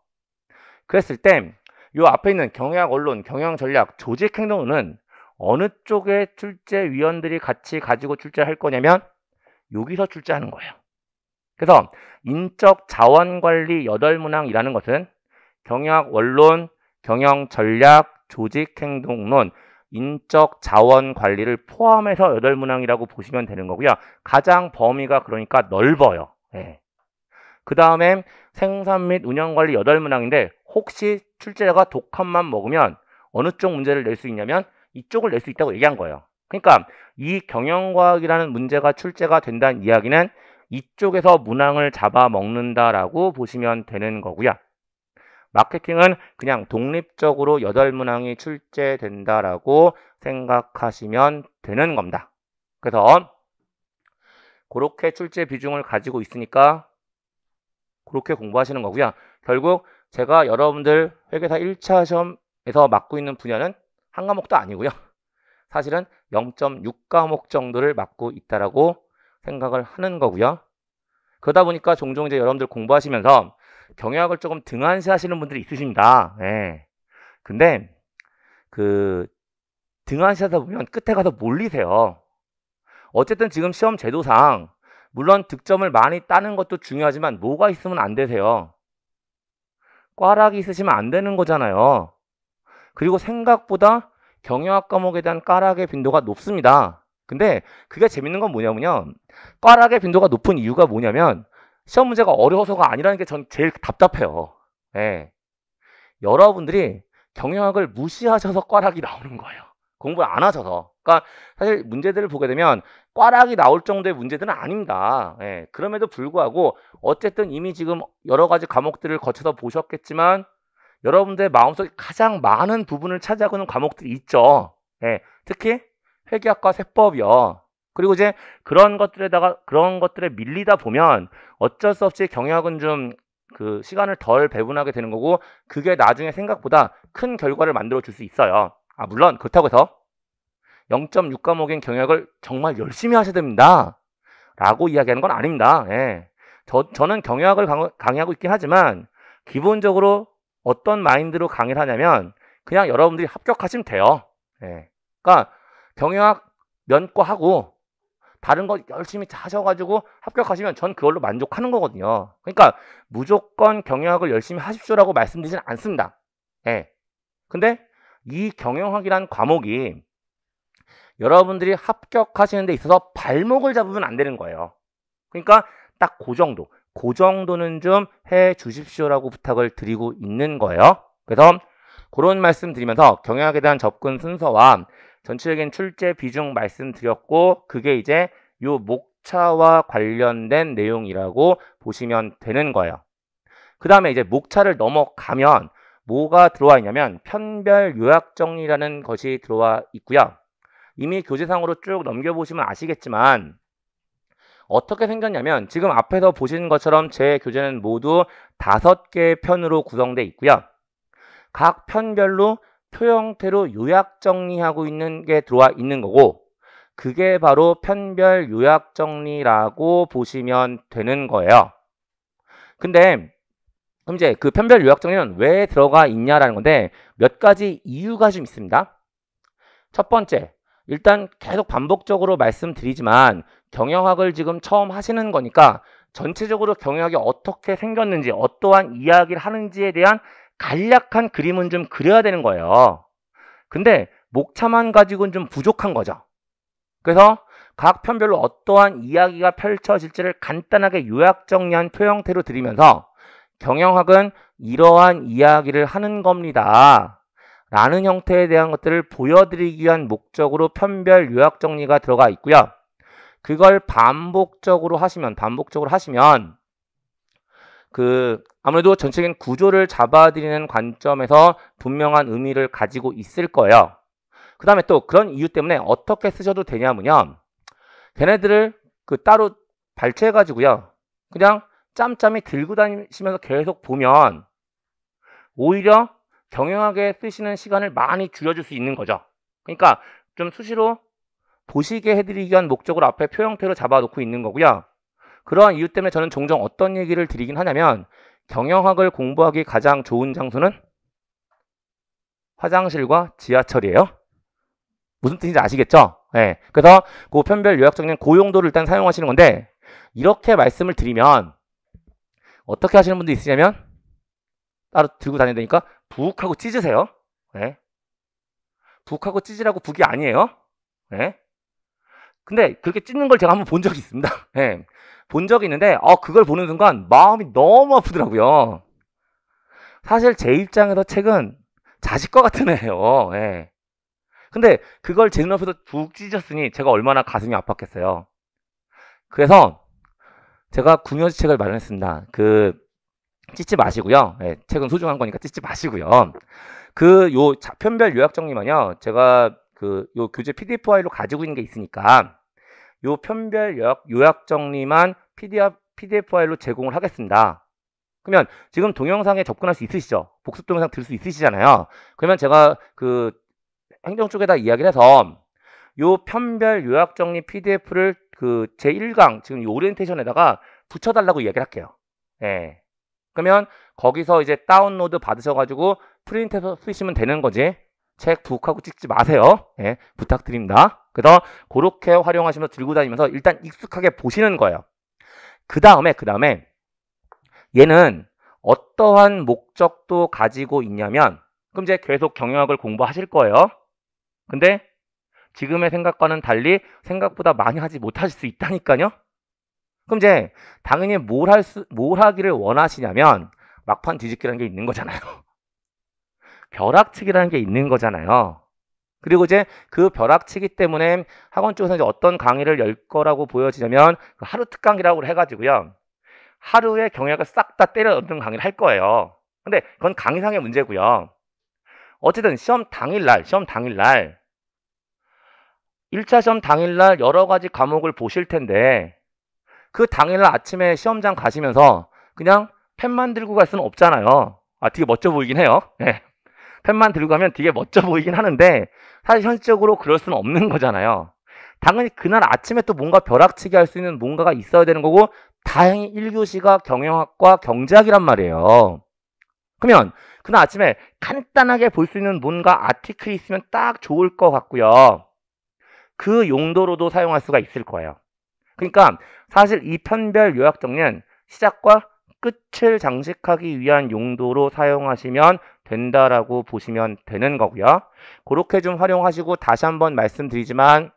그랬을 때 이 앞에 있는 경영 언론, 경영 전략, 조직 행동은 어느 쪽의 출제위원들이 같이 가지고 출제할 거냐면 여기서 출제하는 거예요. 그래서 인적 자원 관리 여덟 문항이라는 것은 경영 원론, 경영 전략, 조직 행동론, 인적 자원 관리를 포함해서 여덟 문항이라고 보시면 되는 거고요. 가장 범위가 그러니까 넓어요. 네. 예. 그 다음에 생산 및 운영 관리 여덟 문항인데 혹시 출제자가 독한만 먹으면 어느 쪽 문제를 낼 수 있냐면 이쪽을 낼 수 있다고 얘기한 거예요. 그러니까 이 경영과학이라는 문제가 출제가 된다는 이야기는 이쪽에서 문항을 잡아먹는다라고 보시면 되는 거고요. 마케팅은 그냥 독립적으로 8 문항이 출제된다라고 생각하시면 되는 겁니다. 그래서 그렇게 출제 비중을 가지고 있으니까 그렇게 공부하시는 거고요. 결국 제가 여러분들 회계사 1차 시험에서 맡고 있는 분야는 한 과목도 아니고요. <laughs> 사실은 0.6과목 정도를 맡고 있다라고 생각을 하는 거고요. 그러다 보니까 종종 이제 여러분들 공부하시면서 경영학을 조금 등한시 하시는 분들이 있으십니다. 예. 근데 그 등한시 하다 보면 끝에 가서 몰리세요. 어쨌든 지금 시험 제도상 물론 득점을 많이 따는 것도 중요하지만 뭐가 있으면 안 되세요. 꽈락이 있으시면 안 되는 거잖아요. 그리고 생각보다 경영학 과목에 대한 꽈락의 빈도가 높습니다. 근데 그게 재밌는 건 뭐냐면요. 꽈락의 빈도가 높은 이유가 뭐냐면 시험 문제가 어려워서가 아니라는 게 전 제일 답답해요. 예. 여러분들이 경영학을 무시하셔서 꽈락이 나오는 거예요. 공부를 안 하셔서. 그러니까 사실 문제들을 보게 되면 꽈락이 나올 정도의 문제들은 아닙니다. 예, 그럼에도 불구하고 어쨌든 이미 지금 여러 가지 과목들을 거쳐서 보셨겠지만 여러분들의 마음속에 가장 많은 부분을 차지하고는 있 과목들이 있죠. 예, 특히 회계학과 세법이요. 그리고 이제 그런 것들에다가 그런 것들에 밀리다 보면 어쩔 수 없이 경영학은 좀 그 시간을 덜 배분하게 되는 거고 그게 나중에 생각보다 큰 결과를 만들어 줄 수 있어요. 아 물론 그렇다고 해서 0.6과목인 경영학을 정말 열심히 하셔야 됩니다. 라고 이야기하는 건 아닙니다. 예. 저, 저는 경영학을 강의, 하고 있긴 하지만 기본적으로 어떤 마인드로 강의를 하냐면 그냥 여러분들이 합격하시면 돼요. 예. 그러니까 경영학 면과하고 다른 거 열심히 하셔가지고 합격하시면 전 그걸로 만족하는 거거든요. 그러니까 무조건 경영학을 열심히 하십시오라고 말씀드리진 않습니다. 예. 근데 이 경영학이란 과목이 여러분들이 합격하시는 데 있어서 발목을 잡으면 안 되는 거예요. 그러니까 딱 그 정도, 그 정도는 좀 해 주십시오라고 부탁을 드리고 있는 거예요. 그래서 그런 말씀 드리면서 경영학에 대한 접근 순서와 전체적인 출제 비중 말씀드렸고 그게 이제 요 목차와 관련된 내용이라고 보시면 되는 거예요. 그 다음에 이제 목차를 넘어가면 뭐가 들어와 있냐면 편별 요약 정리라는 것이 들어와 있고요. 이미 교재상으로 쭉 넘겨보시면 아시겠지만 어떻게 생겼냐면 지금 앞에서 보시는 것처럼 제 교재는 모두 다섯 개의 편으로 구성되어 있고요. 각 편별로 표 형태로 요약 정리하고 있는 게 들어와 있는 거고 그게 바로 편별 요약 정리라고 보시면 되는 거예요. 근데 그럼 이제 그 편별 요약 정리는 왜 들어가 있냐라는 건데 몇 가지 이유가 좀 있습니다. 첫 번째, 일단 계속 반복적으로 말씀드리지만 경영학을 지금 처음 하시는 거니까 전체적으로 경영학이 어떻게 생겼는지 어떠한 이야기를 하는지에 대한 간략한 그림은 좀 그려야 되는 거예요. 근데 목차만 가지고는 좀 부족한 거죠. 그래서 각 편별로 어떠한 이야기가 펼쳐질지를 간단하게 요약 정리한 표 형태로 드리면서 경영학은 이러한 이야기를 하는 겁니다. 라는 형태에 대한 것들을 보여드리기 위한 목적으로 편별 요약 정리가 들어가 있고요. 그걸 반복적으로 하시면 반복적으로 하시면 그 아무래도 전체적인 구조를 잡아드리는 관점에서 분명한 의미를 가지고 있을 거예요. 그 다음에 또 그런 이유 때문에 어떻게 쓰셔도 되냐면요. 걔네들을 그 따로 발췌해가지고요. 그냥 짬짬이 들고 다니시면서 계속 보면 오히려 경영학에 쓰시는 시간을 많이 줄여줄 수 있는 거죠. 그러니까 좀 수시로 보시게 해드리기 위한 목적으로 앞에 표 형태로 잡아놓고 있는 거고요. 그러한 이유 때문에 저는 종종 어떤 얘기를 드리긴 하냐면 경영학을 공부하기 가장 좋은 장소는 화장실과 지하철이에요. 무슨 뜻인지 아시겠죠? 네. 그래서 그 편별 요약 정리는 고용도를 일단 사용하시는 건데 이렇게 말씀을 드리면 어떻게 하시는 분도 있으냐면 따로 들고 다녀야 되니까 북하고 찢으세요. 네. 예. 북하고 찢으라고 북이 아니에요. 네. 근데 그렇게 찢는 걸 제가 한번 본 적이 있습니다. 네. <laughs> 본 적이 있는데, 어, 그걸 보는 순간 마음이 너무 아프더라고요. 사실 제 입장에서 책은 자식과 같은 애예요. 네. 근데 그걸 제 눈앞에서 북 찢었으니 제가 얼마나 가슴이 아팠겠어요. 그래서 제가 궁여지 책을 마련했습니다. 그 찢지 마시고요. 예, 책은 소중한 거니까 찢지 마시고요. 그 요 편별 요약 정리만요. 제가 그 요 교재 PDF 파일로 가지고 있는 게 있으니까 요 편별 요약, 요약 정리만 PDF, PDF 파일로 제공을 하겠습니다. 그러면 지금 동영상에 접근할 수 있으시죠? 복습 동영상 들을수 있으시잖아요. 그러면 제가 그 행정 쪽에다 이야기를 해서 요 편별 요약 정리 PDF를 그 제1강 지금 이 오리엔테이션에다가 붙여달라고 이야기를 할게요. 예. 그러면 거기서 이제 다운로드 받으셔가지고 프린트해서 쓰시면 되는 거지. 책 북하고 찍지 마세요. 예, 부탁드립니다. 그래서 그렇게 활용하시면서 들고 다니면서 일단 익숙하게 보시는 거예요. 그 다음에 그 다음에 얘는 어떠한 목적도 가지고 있냐면 그럼 이제 계속 경영학을 공부하실 거예요. 근데 지금의 생각과는 달리 생각보다 많이 하지 못하실 수 있다니까요. 그럼 이제 당연히 뭘 할 수, 뭘 하기를 원하시냐면 막판 뒤집기라는 게 있는 거잖아요. <laughs> 벼락치기라는 게 있는 거잖아요. 그리고 이제 그 벼락치기 때문에 학원 쪽에서 이제 어떤 강의를 열 거라고 보여지냐면 그 하루 특강이라고 해가지고요. 하루에 경약을 싹 다 때려 넣는 강의를 할 거예요. 근데 그건 강의상의 문제고요. 어쨌든 시험 당일날, 시험 당일날, 1차 시험 당일날 여러 가지 과목을 보실 텐데 그 당일날 아침에 시험장 가시면서 그냥 펜만 들고 갈 수는 없잖아요. 아, 되게 멋져 보이긴 해요. 네. 펜만 들고 가면 되게 멋져 보이긴 하는데 사실 현실적으로 그럴 수는 없는 거잖아요. 당연히 그날 아침에 또 뭔가 벼락치기 할 수 있는 뭔가가 있어야 되는 거고 다행히 1교시가 경영학과 경제학이란 말이에요. 그러면 그날 아침에 간단하게 볼 수 있는 뭔가 아티클이 있으면 딱 좋을 것 같고요. 그 용도로도 사용할 수가 있을 거예요. 그러니까 사실 이 편별 요약 정리는 시작과 끝을 장식하기 위한 용도로 사용하시면 된다라고 보시면 되는 거고요. 그렇게 좀 활용하시고 다시 한번 말씀드리지만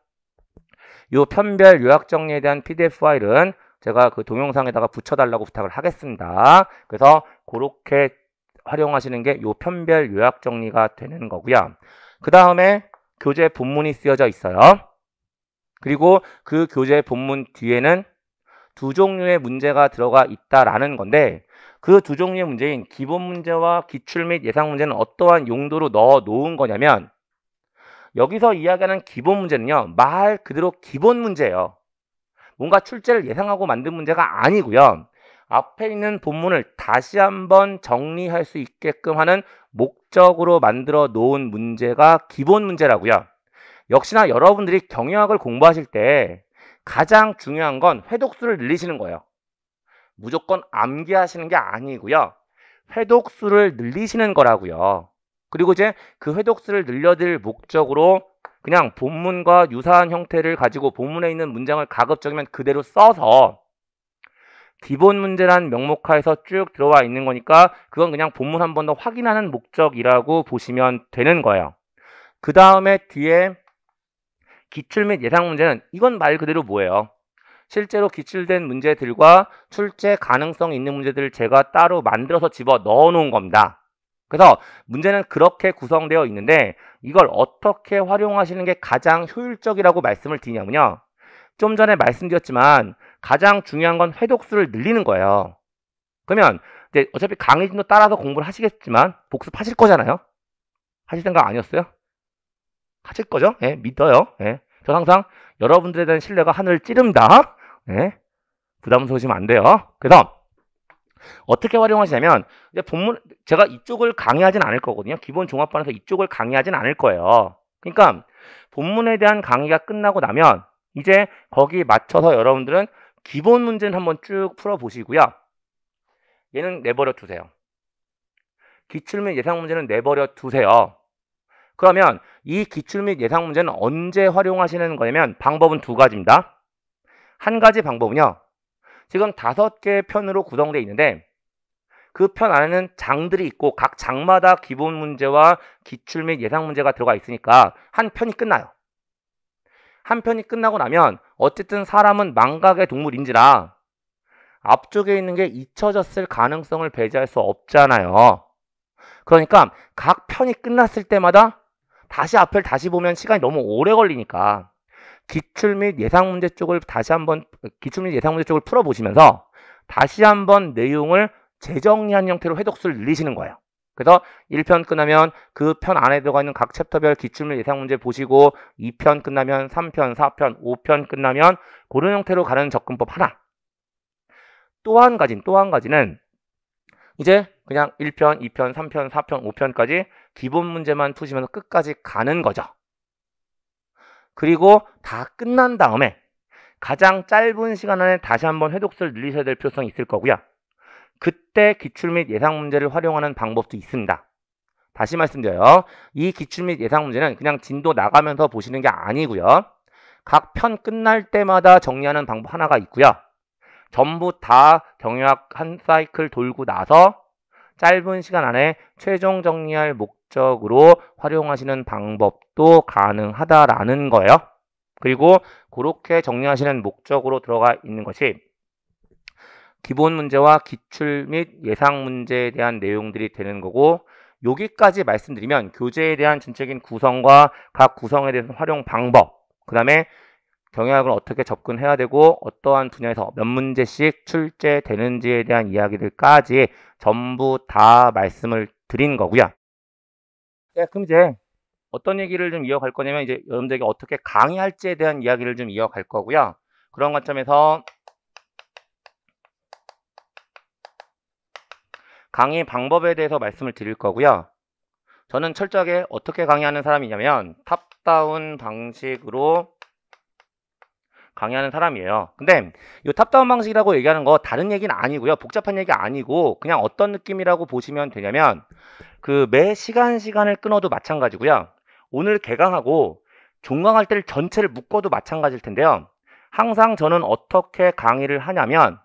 요 편별 요약 정리에 대한 PDF 파일은 제가 그 동영상에다가 붙여달라고 부탁을 하겠습니다. 그래서 그렇게 활용하시는 게 요 편별 요약 정리가 되는 거고요. 그 다음에 교재 본문이 쓰여져 있어요. 그리고 그 교재 본문 뒤에는 두 종류의 문제가 들어가 있다라는 건데 그 두 종류의 문제인 기본 문제와 기출 및 예상 문제는 어떠한 용도로 넣어 놓은 거냐면 여기서 이야기하는 기본 문제는요 말 그대로 기본 문제예요 뭔가 출제를 예상하고 만든 문제가 아니고요 앞에 있는 본문을 다시 한번 정리할 수 있게끔 하는 목적으로 만들어 놓은 문제가 기본 문제라고요 역시나 여러분들이 경영학을 공부하실 때 가장 중요한 건 회독수를 늘리시는 거예요. 무조건 암기하시는 게 아니고요. 회독수를 늘리시는 거라고요. 그리고 이제 그 회독수를 늘려드릴 목적으로 그냥 본문과 유사한 형태를 가지고 본문에 있는 문장을 가급적이면 그대로 써서 기본 문제란 명목하에서 쭉 들어와 있는 거니까 그건 그냥 본문 한 번 더 확인하는 목적이라고 보시면 되는 거예요. 그 다음에 뒤에 기출 및 예상 문제는 이건 말 그대로 뭐예요? 실제로 기출된 문제들과 출제 가능성 있는 문제들을 제가 따로 만들어서 집어 넣어 놓은 겁니다. 그래서 문제는 그렇게 구성되어 있는데 이걸 어떻게 활용하시는 게 가장 효율적이라고 말씀을 드리냐면요. 좀 전에 말씀드렸지만 가장 중요한 건 회독수를 늘리는 거예요. 그러면 어차피 강의 진도 따라서 공부를 하시겠지만 복습하실 거잖아요. 하실 생각 아니었어요? 가질 거죠? 예, 믿어요. 예. 저 항상 여러분들에 대한 신뢰가 하늘을 찌릅니다. 예. 부담스러우시면 안 돼요. 그래서 어떻게 활용하시냐면 이제 본문 제가 이쪽을 강의하진 않을 거거든요. 기본 종합반에서 이쪽을 강의하진 않을 거예요. 그러니까 본문에 대한 강의가 끝나고 나면 이제 거기 에 맞춰서 여러분들은 기본 문제는 한번 쭉 풀어보시고요. 얘는 내버려 두세요. 기출문 예상 문제는 내버려 두세요. 그러면 이 기출 및 예상 문제는 언제 활용하시는 거냐면 방법은 두 가지입니다. 한 가지 방법은요. 지금 다섯 개의 편으로 구성되어 있는데 그 편 안에는 장들이 있고 각 장마다 기본 문제와 기출 및 예상 문제가 들어가 있으니까 한 편이 끝나요. 한 편이 끝나고 나면 어쨌든 사람은 망각의 동물인지라 앞쪽에 있는 게 잊혀졌을 가능성을 배제할 수 없잖아요. 그러니까 각 편이 끝났을 때마다 다시 앞을 다시 보면 시간이 너무 오래 걸리니까 기출 및 예상 문제 쪽을 다시 한번 기출 및 예상 문제 쪽을 풀어 보시면서 다시 한번 내용을 재정리한 형태로 해독수를 늘리시는 거예요. 그래서 1편 끝나면 그 편 안에 들어가 있는 각 챕터별 기출 및 예상 문제 보시고 2편 끝나면 3편, 4편, 5편 끝나면 그런 형태로 가는 접근법 하나. 또 한 가지, 또 한 가지는 이제 그냥 1편, 2편, 3편, 4편, 5편까지 기본 문제만 푸시면서 끝까지 가는 거죠. 그리고 다 끝난 다음에 가장 짧은 시간 안에 다시 한번 해독수를 늘리셔야 될 필요성이 있을 거고요. 그때 기출 및 예상 문제를 활용하는 방법도 있습니다. 다시 말씀드려요. 이 기출 및 예상 문제는 그냥 진도 나가면서 보시는 게 아니고요. 각 편 끝날 때마다 정리하는 방법 하나가 있고요. 전부 다 경영학 한 사이클 돌고 나서 짧은 시간 안에 최종 정리할 목적으로 활용하시는 방법도 가능하다라는 거예요. 그리고 그렇게 정리하시는 목적으로 들어가 있는 것이 기본 문제와 기출 및 예상 문제에 대한 내용들이 되는 거고 여기까지 말씀드리면 교재에 대한 전체적인 구성과 각 구성에 대한 활용 방법 그 다음에 경영학을 어떻게 접근해야 되고 어떠한 분야에서 몇 문제씩 출제되는지에 대한 이야기들까지 전부 다 말씀을 드린 거고요. 네, 그럼 이제 어떤 얘기를 좀 이어갈 거냐면 이제 여러분들에게 어떻게 강의할지에 대한 이야기를 좀 이어갈 거고요. 그런 관점에서 강의 방법에 대해서 말씀을 드릴 거고요. 저는 철저하게 어떻게 강의하는 사람이냐면 탑다운 방식으로 강의하는 사람이에요. 근데 이 탑다운 방식이라고 얘기하는 거 다른 얘기는 아니고요. 복잡한 얘기 아니고 그냥 어떤 느낌이라고 보시면 되냐면 그 매 시간 시간을 끊어도 마찬가지고요. 오늘 개강하고 종강할 때를 전체를 묶어도 마찬가지일 텐데요. 항상 저는 어떻게 강의를 하냐면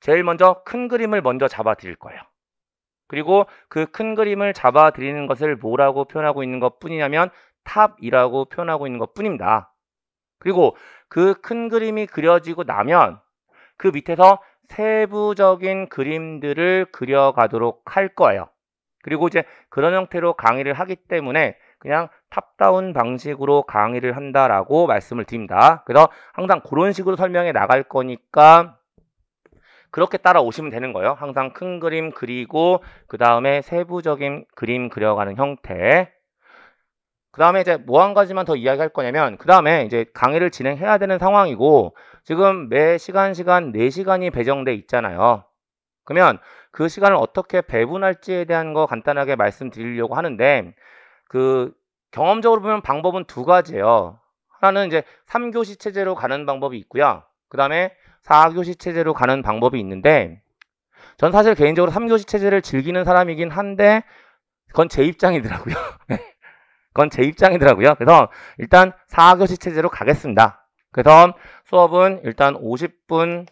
제일 먼저 큰 그림을 먼저 잡아 드릴 거예요. 그리고 그 큰 그림을 잡아 드리는 것을 뭐라고 표현하고 있는 것 뿐이냐면 탑이라고 표현하고 있는 것 뿐입니다. 그리고 그 큰 그림이 그려지고 나면 그 밑에서 세부적인 그림들을 그려가도록 할 거예요. 그리고 이제 그런 형태로 강의를 하기 때문에 그냥 탑다운 방식으로 강의를 한다라고 말씀을 드립니다. 그래서 항상 그런 식으로 설명해 나갈 거니까 그렇게 따라오시면 되는 거예요. 항상 큰 그림 그리고 그 다음에 세부적인 그림 그려가는 형태 그 다음에 이제 뭐 한 가지만 더 이야기할 거냐면 그 다음에 이제 강의를 진행해야 되는 상황이고 지금 매 시간 시간 4시간이 배정돼 있잖아요. 그러면 그 시간을 어떻게 배분할지에 대한 거 간단하게 말씀드리려고 하는데 그 경험적으로 보면 방법은 두 가지예요. 하나는 이제 3교시 체제로 가는 방법이 있고요. 그 다음에 4교시 체제로 가는 방법이 있는데 전 사실 개인적으로 3교시 체제를 즐기는 사람이긴 한데 그건 제 입장이더라고요. <laughs> 네. 그건 제 입장이더라고요. 그래서 일단 4교시 체제로 가겠습니다. 그래서 수업은 일단 50분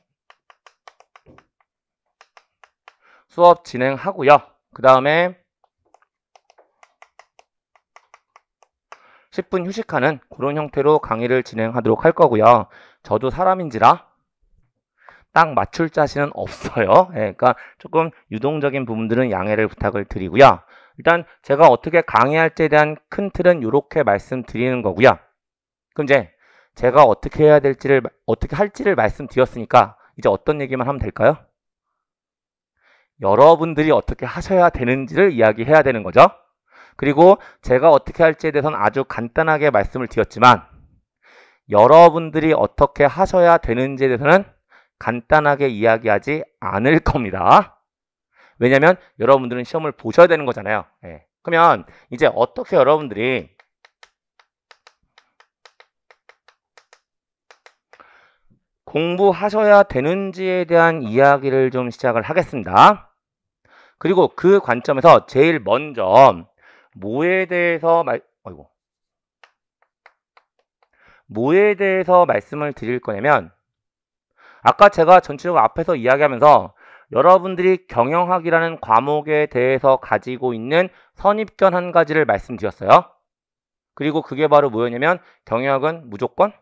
수업 진행하고요. 그 다음에 10분 휴식하는 그런 형태로 강의를 진행하도록 할 거고요. 저도 사람인지라 딱 맞출 자신은 없어요. 네, 그러니까 조금 유동적인 부분들은 양해를 부탁을 드리고요. 일단 제가 어떻게 강의할지에 대한 큰 틀은 이렇게 말씀드리는 거고요. 그럼 이제 제가 어떻게 해야 될지를 어떻게 할지를 말씀드렸으니까 이제 어떤 얘기만 하면 될까요? 여러분들이 어떻게 하셔야 되는지를 이야기해야 되는 거죠. 그리고 제가 어떻게 할지에 대해서는 아주 간단하게 말씀을 드렸지만 여러분들이 어떻게 하셔야 되는지에 대해서는 간단하게 이야기하지 않을 겁니다. 왜냐면 여러분들은 시험을 보셔야 되는 거잖아요. 예. 그러면 이제 어떻게 여러분들이 공부하셔야 되는지에 대한 이야기를 좀 시작을 하겠습니다. 그리고 그 관점에서 제일 먼저 뭐에 대해서 말, 어이고. 뭐에 대해서 말씀을 드릴 거냐면, 아까 제가 전체적으로 앞에서 이야기하면서 여러분들이 경영학이라는 과목에 대해서 가지고 있는 선입견 한 가지를 말씀드렸어요. 그리고 그게 바로 뭐였냐면 경영학은 무조건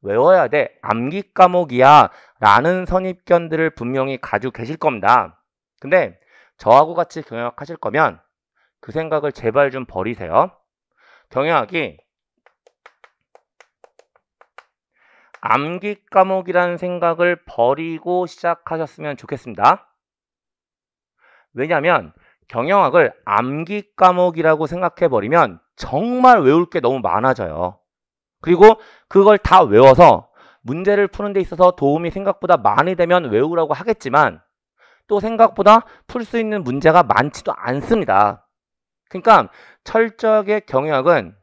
외워야 돼. 암기 과목이야. 라는 선입견들을 분명히 가지고 계실 겁니다. 근데 저하고 같이 경영학 하실 거면 그 생각을 제발 좀 버리세요. 경영학이 암기 과목이라는 생각을 버리고 시작하셨으면 좋겠습니다. 왜냐하면 경영학을 암기 과목이라고 생각해버리면 정말 외울 게 너무 많아져요. 그리고 그걸 다 외워서 문제를 푸는 데 있어서 도움이 생각보다 많이 되면 외우라고 하겠지만 또 생각보다 풀 수 있는 문제가 많지도 않습니다. 그러니까 철저하게 경영학은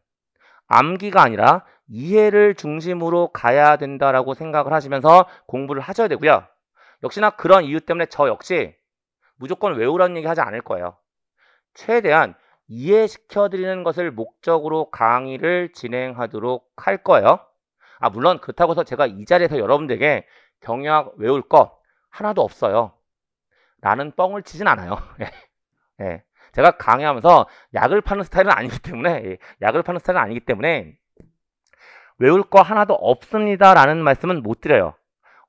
암기가 아니라 이해를 중심으로 가야 된다라고 생각을 하시면서 공부를 하셔야 되고요. 역시나 그런 이유 때문에 저 역시 무조건 외우라는 얘기 하지 않을 거예요. 최대한 이해시켜드리는 것을 목적으로 강의를 진행하도록 할 거예요. 아, 물론 그렇다고 해서 제가 이 자리에서 여러분들에게 경영학 외울 거 하나도 없어요. 라는 뻥을 치진 않아요. <laughs> 예. 예. 제가 강의하면서 약을 파는 스타일은 아니기 때문에, 예, 약을 파는 스타일은 아니기 때문에, 외울 거 하나도 없습니다라는 말씀은 못 드려요.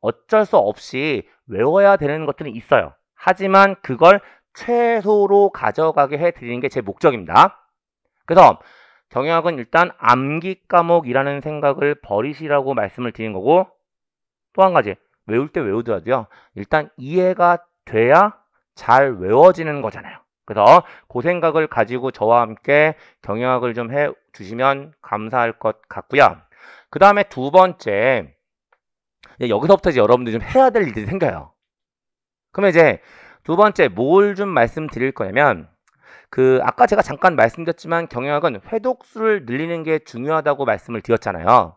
어쩔 수 없이 외워야 되는 것들은 있어요. 하지만 그걸 최소로 가져가게 해드리는 게 제 목적입니다. 그래서 경영학은 일단 암기 과목이라는 생각을 버리시라고 말씀을 드린 거고 또 한 가지 외울 때 외우더라도요. 일단 이해가 돼야 잘 외워지는 거잖아요. 그래서 그 생각을 가지고 저와 함께 경영학을 좀 해주시면 감사할 것 같고요. 그 다음에 두 번째 여기서부터 이제 여러분들이 좀 해야 될 일들이 생겨요. 그러면 이제 두 번째 뭘 좀 말씀드릴 거냐면 그 아까 제가 잠깐 말씀드렸지만 경영학은 회독수를 늘리는 게 중요하다고 말씀을 드렸잖아요.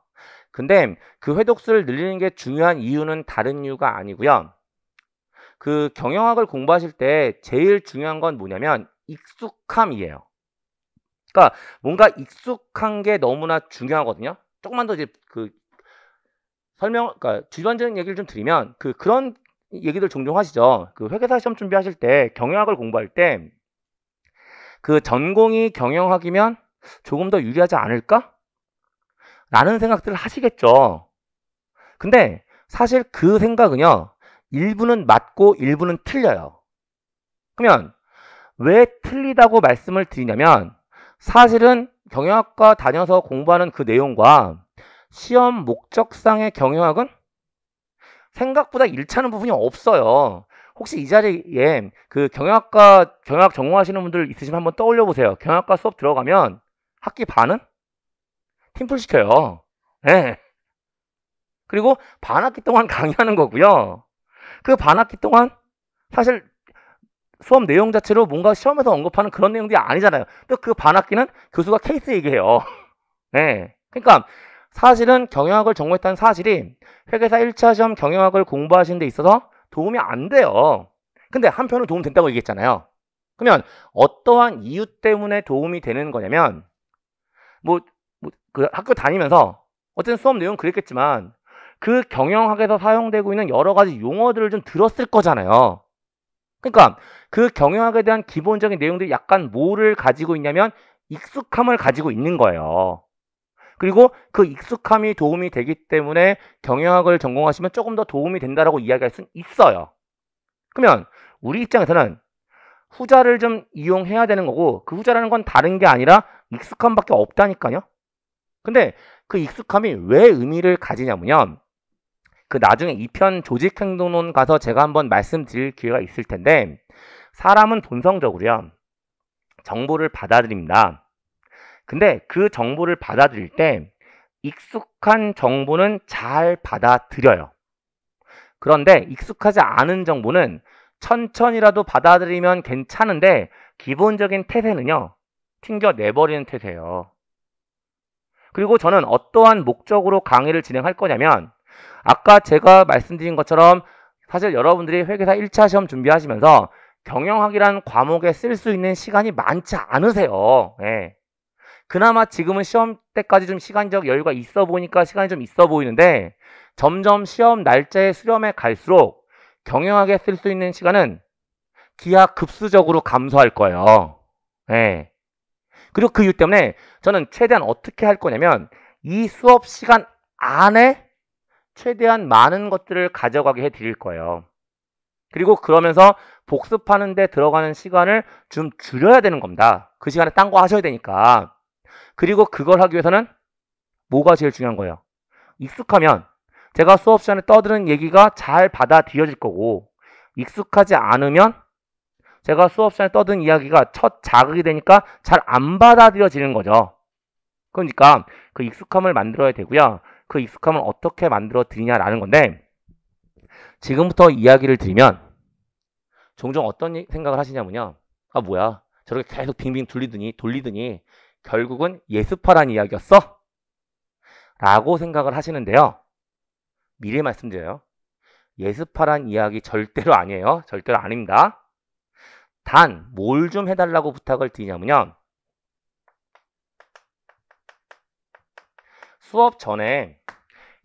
근데 그 회독수를 늘리는 게 중요한 이유는 다른 이유가 아니고요. 그 경영학을 공부하실 때 제일 중요한 건 뭐냐면 익숙함이에요. 그러니까 뭔가 익숙한 게 너무나 중요하거든요. 조금만 더 이제 그 설명, 그니까 주관적인 얘기를 좀 드리면 그 그런 얘기들 종종 하시죠. 그 회계사 시험 준비하실 때 경영학을 공부할 때 그 전공이 경영학이면 조금 더 유리하지 않을까? 라는 생각들을 하시겠죠. 근데 사실 그 생각은요. 일부는 맞고 일부는 틀려요. 그러면 왜 틀리다고 말씀을 드리냐면 사실은 경영학과 다녀서 공부하는 그 내용과 시험 목적상의 경영학은 생각보다 일치하는 부분이 없어요. 혹시 이 자리에 그 경영학과 경영학 전공하시는 분들 있으시면 한번 떠올려 보세요. 경영학과 수업 들어가면 학기 반은 팀플 시켜요. 네. 그리고 반 학기 동안 강의하는 거고요. 그 반 학기 동안 사실 수업 내용 자체로 뭔가 시험에서 언급하는 그런 내용들이 아니잖아요. 또 그 반학기는 교수가 케이스 얘기해요. <laughs> 네. 그러니까 사실은 경영학을 전공했다는 사실이 회계사 1차 시험 경영학을 공부하시는 데 있어서 도움이 안 돼요. 근데 한편으로 도움 된다고 얘기했잖아요. 그러면 어떠한 이유 때문에 도움이 되는 거냐면 뭐, 뭐그 학교 다니면서 어쨌든 수업 내용 그랬겠지만 그 경영학에서 사용되고 있는 여러 가지 용어들을 좀 들었을 거잖아요. 그러니까 그 경영학에 대한 기본적인 내용들이 약간 뭐를 가지고 있냐면 익숙함을 가지고 있는 거예요. 그리고 그 익숙함이 도움이 되기 때문에 경영학을 전공하시면 조금 더 도움이 된다라고 이야기할 수는 있어요. 그러면 우리 입장에서는 후자를 좀 이용해야 되는 거고 그 후자라는 건 다른 게 아니라 익숙함밖에 없다니까요. 근데 그 익숙함이 왜 의미를 가지냐면 그 나중에 2편 조직행동론 가서 제가 한번 말씀드릴 기회가 있을 텐데 사람은 본성적으로요. 정보를 받아들입니다. 근데 그 정보를 받아들일 때 익숙한 정보는 잘 받아들여요. 그런데 익숙하지 않은 정보는 천천히라도 받아들이면 괜찮은데 기본적인 태세는요. 튕겨내버리는 태세예요. 그리고 저는 어떠한 목적으로 강의를 진행할 거냐면 아까 제가 말씀드린 것처럼 사실 여러분들이 회계사 1차 시험 준비하시면서 경영학이라는 과목에 쓸 수 있는 시간이 많지 않으세요. 예. 그나마 지금은 시험 때까지 좀 시간적 여유가 있어 보니까 시간이 좀 있어 보이는데 점점 시험 날짜에 수렴해 갈수록 경영학에 쓸 수 있는 시간은 기하급수적으로 감소할 거예요. 예. 그리고 그 이유 때문에 저는 최대한 어떻게 할 거냐면 이 수업 시간 안에 최대한 많은 것들을 가져가게 해드릴 거예요. 그리고 그러면서 복습하는 데 들어가는 시간을 좀 줄여야 되는 겁니다. 그 시간에 딴 거 하셔야 되니까. 그리고 그걸 하기 위해서는 뭐가 제일 중요한 거예요? 익숙하면 제가 수업 시간에 떠드는 얘기가 잘 받아들여질 거고 익숙하지 않으면 제가 수업 시간에 떠든 이야기가 첫 자극이 되니까 잘 안 받아들여지는 거죠. 그러니까 그 익숙함을 만들어야 되고요. 그 익숙함을 어떻게 만들어 드리냐라는 건데 지금부터 이야기를 드리면 종종 어떤 생각을 하시냐면요. 아 뭐야 저렇게 계속 빙빙 돌리더니 돌리더니 결국은 예습화란 이야기였어? 라고 생각을 하시는데요. 미리 말씀드려요. 예습화란 이야기 절대로 아니에요. 절대로 아닙니다. 단 뭘 좀 해달라고 부탁을 드리냐면요. 수업 전에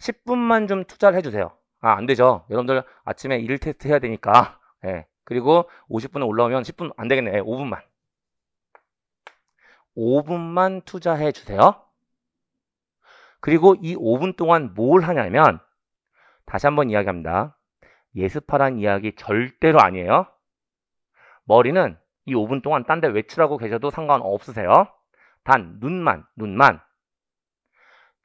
10분만 좀 투자를 해주세요. 아, 안 되죠. 여러분들 아침에 일 테스트 해야 되니까. 예. 그리고 50분에 올라오면 10분 안 되겠네. 예, 5분만. 5분만 투자해 주세요. 그리고 이 5분 동안 뭘 하냐면 다시 한번 이야기합니다. 예습하란 이야기 절대로 아니에요. 머리는 이 5분 동안 딴 데 외출하고 계셔도 상관없으세요. 단 눈만 눈만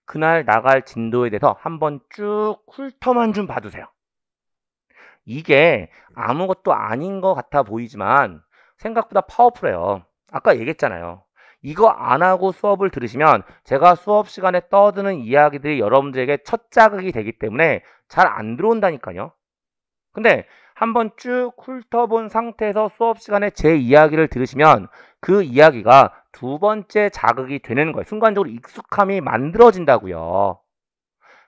그날 나갈 진도에 대해서 한번 쭉 훑어만 좀 봐두세요. 이게 아무것도 아닌 것 같아 보이지만 생각보다 파워풀해요. 아까 얘기했잖아요. 이거 안 하고 수업을 들으시면 제가 수업 시간에 떠드는 이야기들이 여러분들에게 첫 자극이 되기 때문에 잘 안 들어온다니까요. 근데 한번 쭉 훑어본 상태에서 수업 시간에 제 이야기를 들으시면 그 이야기가 두 번째 자극이 되는 거예요. 순간적으로 익숙함이 만들어진다고요.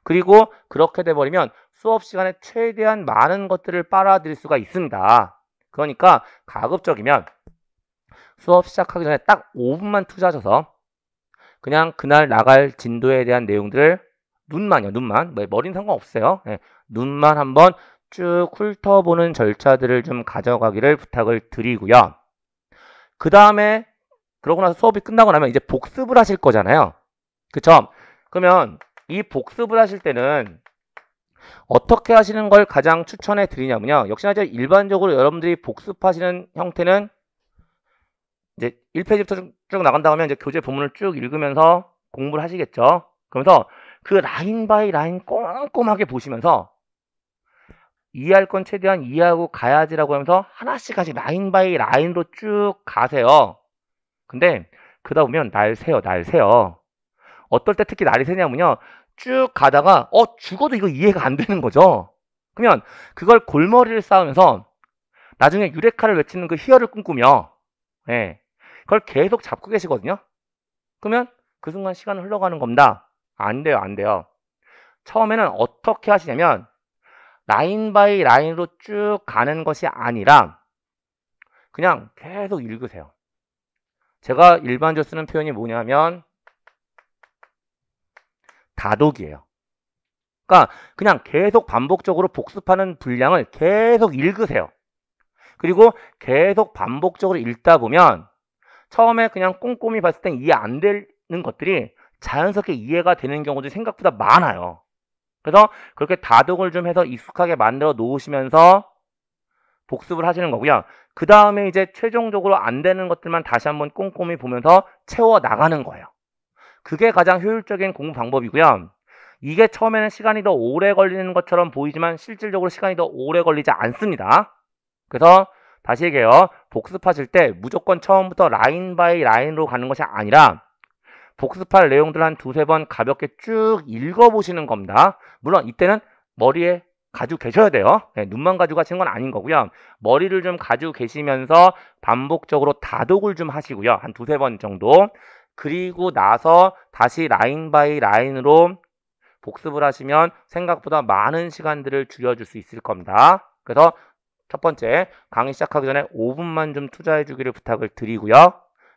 그리고 그렇게 돼버리면 수업 시간에 최대한 많은 것들을 빨아들일 수가 있습니다. 그러니까 가급적이면 수업 시작하기 전에 딱 5분만 투자하셔서 그냥 그날 나갈 진도에 대한 내용들을 눈만요, 눈만. 뭐, 머리는 상관없어요. 예, 눈만 한번 쭉 훑어보는 절차들을 좀 가져가기를 부탁을 드리고요. 그 다음에 그러고 나서 수업이 끝나고 나면 이제 복습을 하실 거잖아요. 그쵸? 그러면 이 복습을 하실 때는 어떻게 하시는 걸 가장 추천해 드리냐면요. 역시나 이제 일반적으로 여러분들이 복습하시는 형태는 이제 1페이지부터 쭉, 나간 다음에 이제 교재 본문을 쭉 읽으면서 공부를 하시겠죠. 그러면서 그 라인 바이 라인 꼼꼼하게 보시면서 이해할 건 최대한 이해하고 가야지라고 하면서 하나씩 하나씩 라인 바이 라인으로 쭉 가세요. 근데 그러다 보면 날 새요, 날 새요. 어떨 때 특히 날이 새냐면요. 쭉 가다가 어 죽어도 이거 이해가 안 되는 거죠. 그러면 그걸 골머리를 싸우면서 나중에 유레카를 외치는 그 희열을 꿈꾸며 예, 그걸 계속 잡고 계시거든요. 그러면 그 순간 시간은 흘러가는 겁니다. 안 돼요, 안 돼요. 처음에는 어떻게 하시냐면 라인 바이 라인으로 쭉 가는 것이 아니라 그냥 계속 읽으세요. 제가 일반적으로 쓰는 표현이 뭐냐면 다독이에요. 그러니까 그냥 계속 반복적으로 복습하는 분량을 계속 읽으세요. 그리고 계속 반복적으로 읽다 보면 처음에 그냥 꼼꼼히 봤을 땐 이해 안 되는 것들이 자연스럽게 이해가 되는 경우도 생각보다 많아요. 그래서 그렇게 다독을 좀 해서 익숙하게 만들어 놓으시면서 복습을 하시는 거고요. 그 다음에 이제 최종적으로 안 되는 것들만 다시 한번 꼼꼼히 보면서 채워 나가는 거예요. 그게 가장 효율적인 공부 방법이고요. 이게 처음에는 시간이 더 오래 걸리는 것처럼 보이지만 실질적으로 시간이 더 오래 걸리지 않습니다. 그래서 다시 얘기해요. 복습하실 때 무조건 처음부터 라인 바이 라인으로 가는 것이 아니라 복습할 내용들 한 두세 번 가볍게 쭉 읽어보시는 겁니다. 물론 이때는 머리에 가지고 계셔야 돼요. 네, 눈만 가지고 하시는건 아닌 거고요. 머리를 좀 가지고 계시면서 반복적으로 다독을 좀 하시고요. 한 두세 번 정도. 그리고 나서 다시 라인 바이 라인으로 복습을 하시면 생각보다 많은 시간들을 줄여줄 수 있을 겁니다. 그래서 첫 번째, 강의 시작하기 전에 5분만 좀 투자해 주기를 부탁을 드리고요.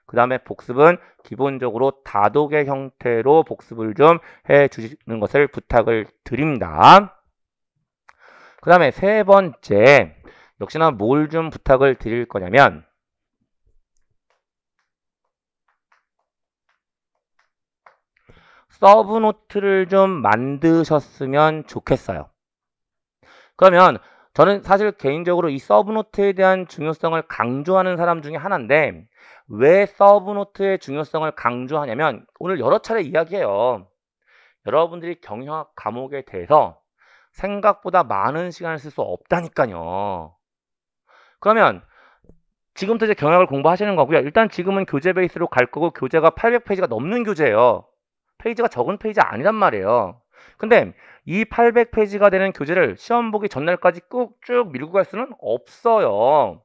그 다음에 복습은 기본적으로 다독의 형태로 복습을 좀 해주시는 것을 부탁을 드립니다. 그 다음에 세 번째, 역시나 뭘 좀 부탁을 드릴 거냐면 서브노트를 좀 만드셨으면 좋겠어요. 그러면 저는 사실 개인적으로 이 서브노트에 대한 중요성을 강조하는 사람 중에 하나인데 왜 서브노트의 중요성을 강조하냐면 오늘 여러 차례 이야기해요. 여러분들이 경영학 과목에 대해서 생각보다 많은 시간을 쓸 수 없다니까요. 그러면 지금부터 이제 경영학을 공부하시는 거고요. 일단 지금은 교재 베이스로 갈 거고 교재가 800페이지가 넘는 교재예요. 페이지가 적은 페이지 아니란 말이에요. 근데 이 800페이지가 되는 교재를 시험 보기 전날까지 꾹쭉 밀고 갈 수는 없어요.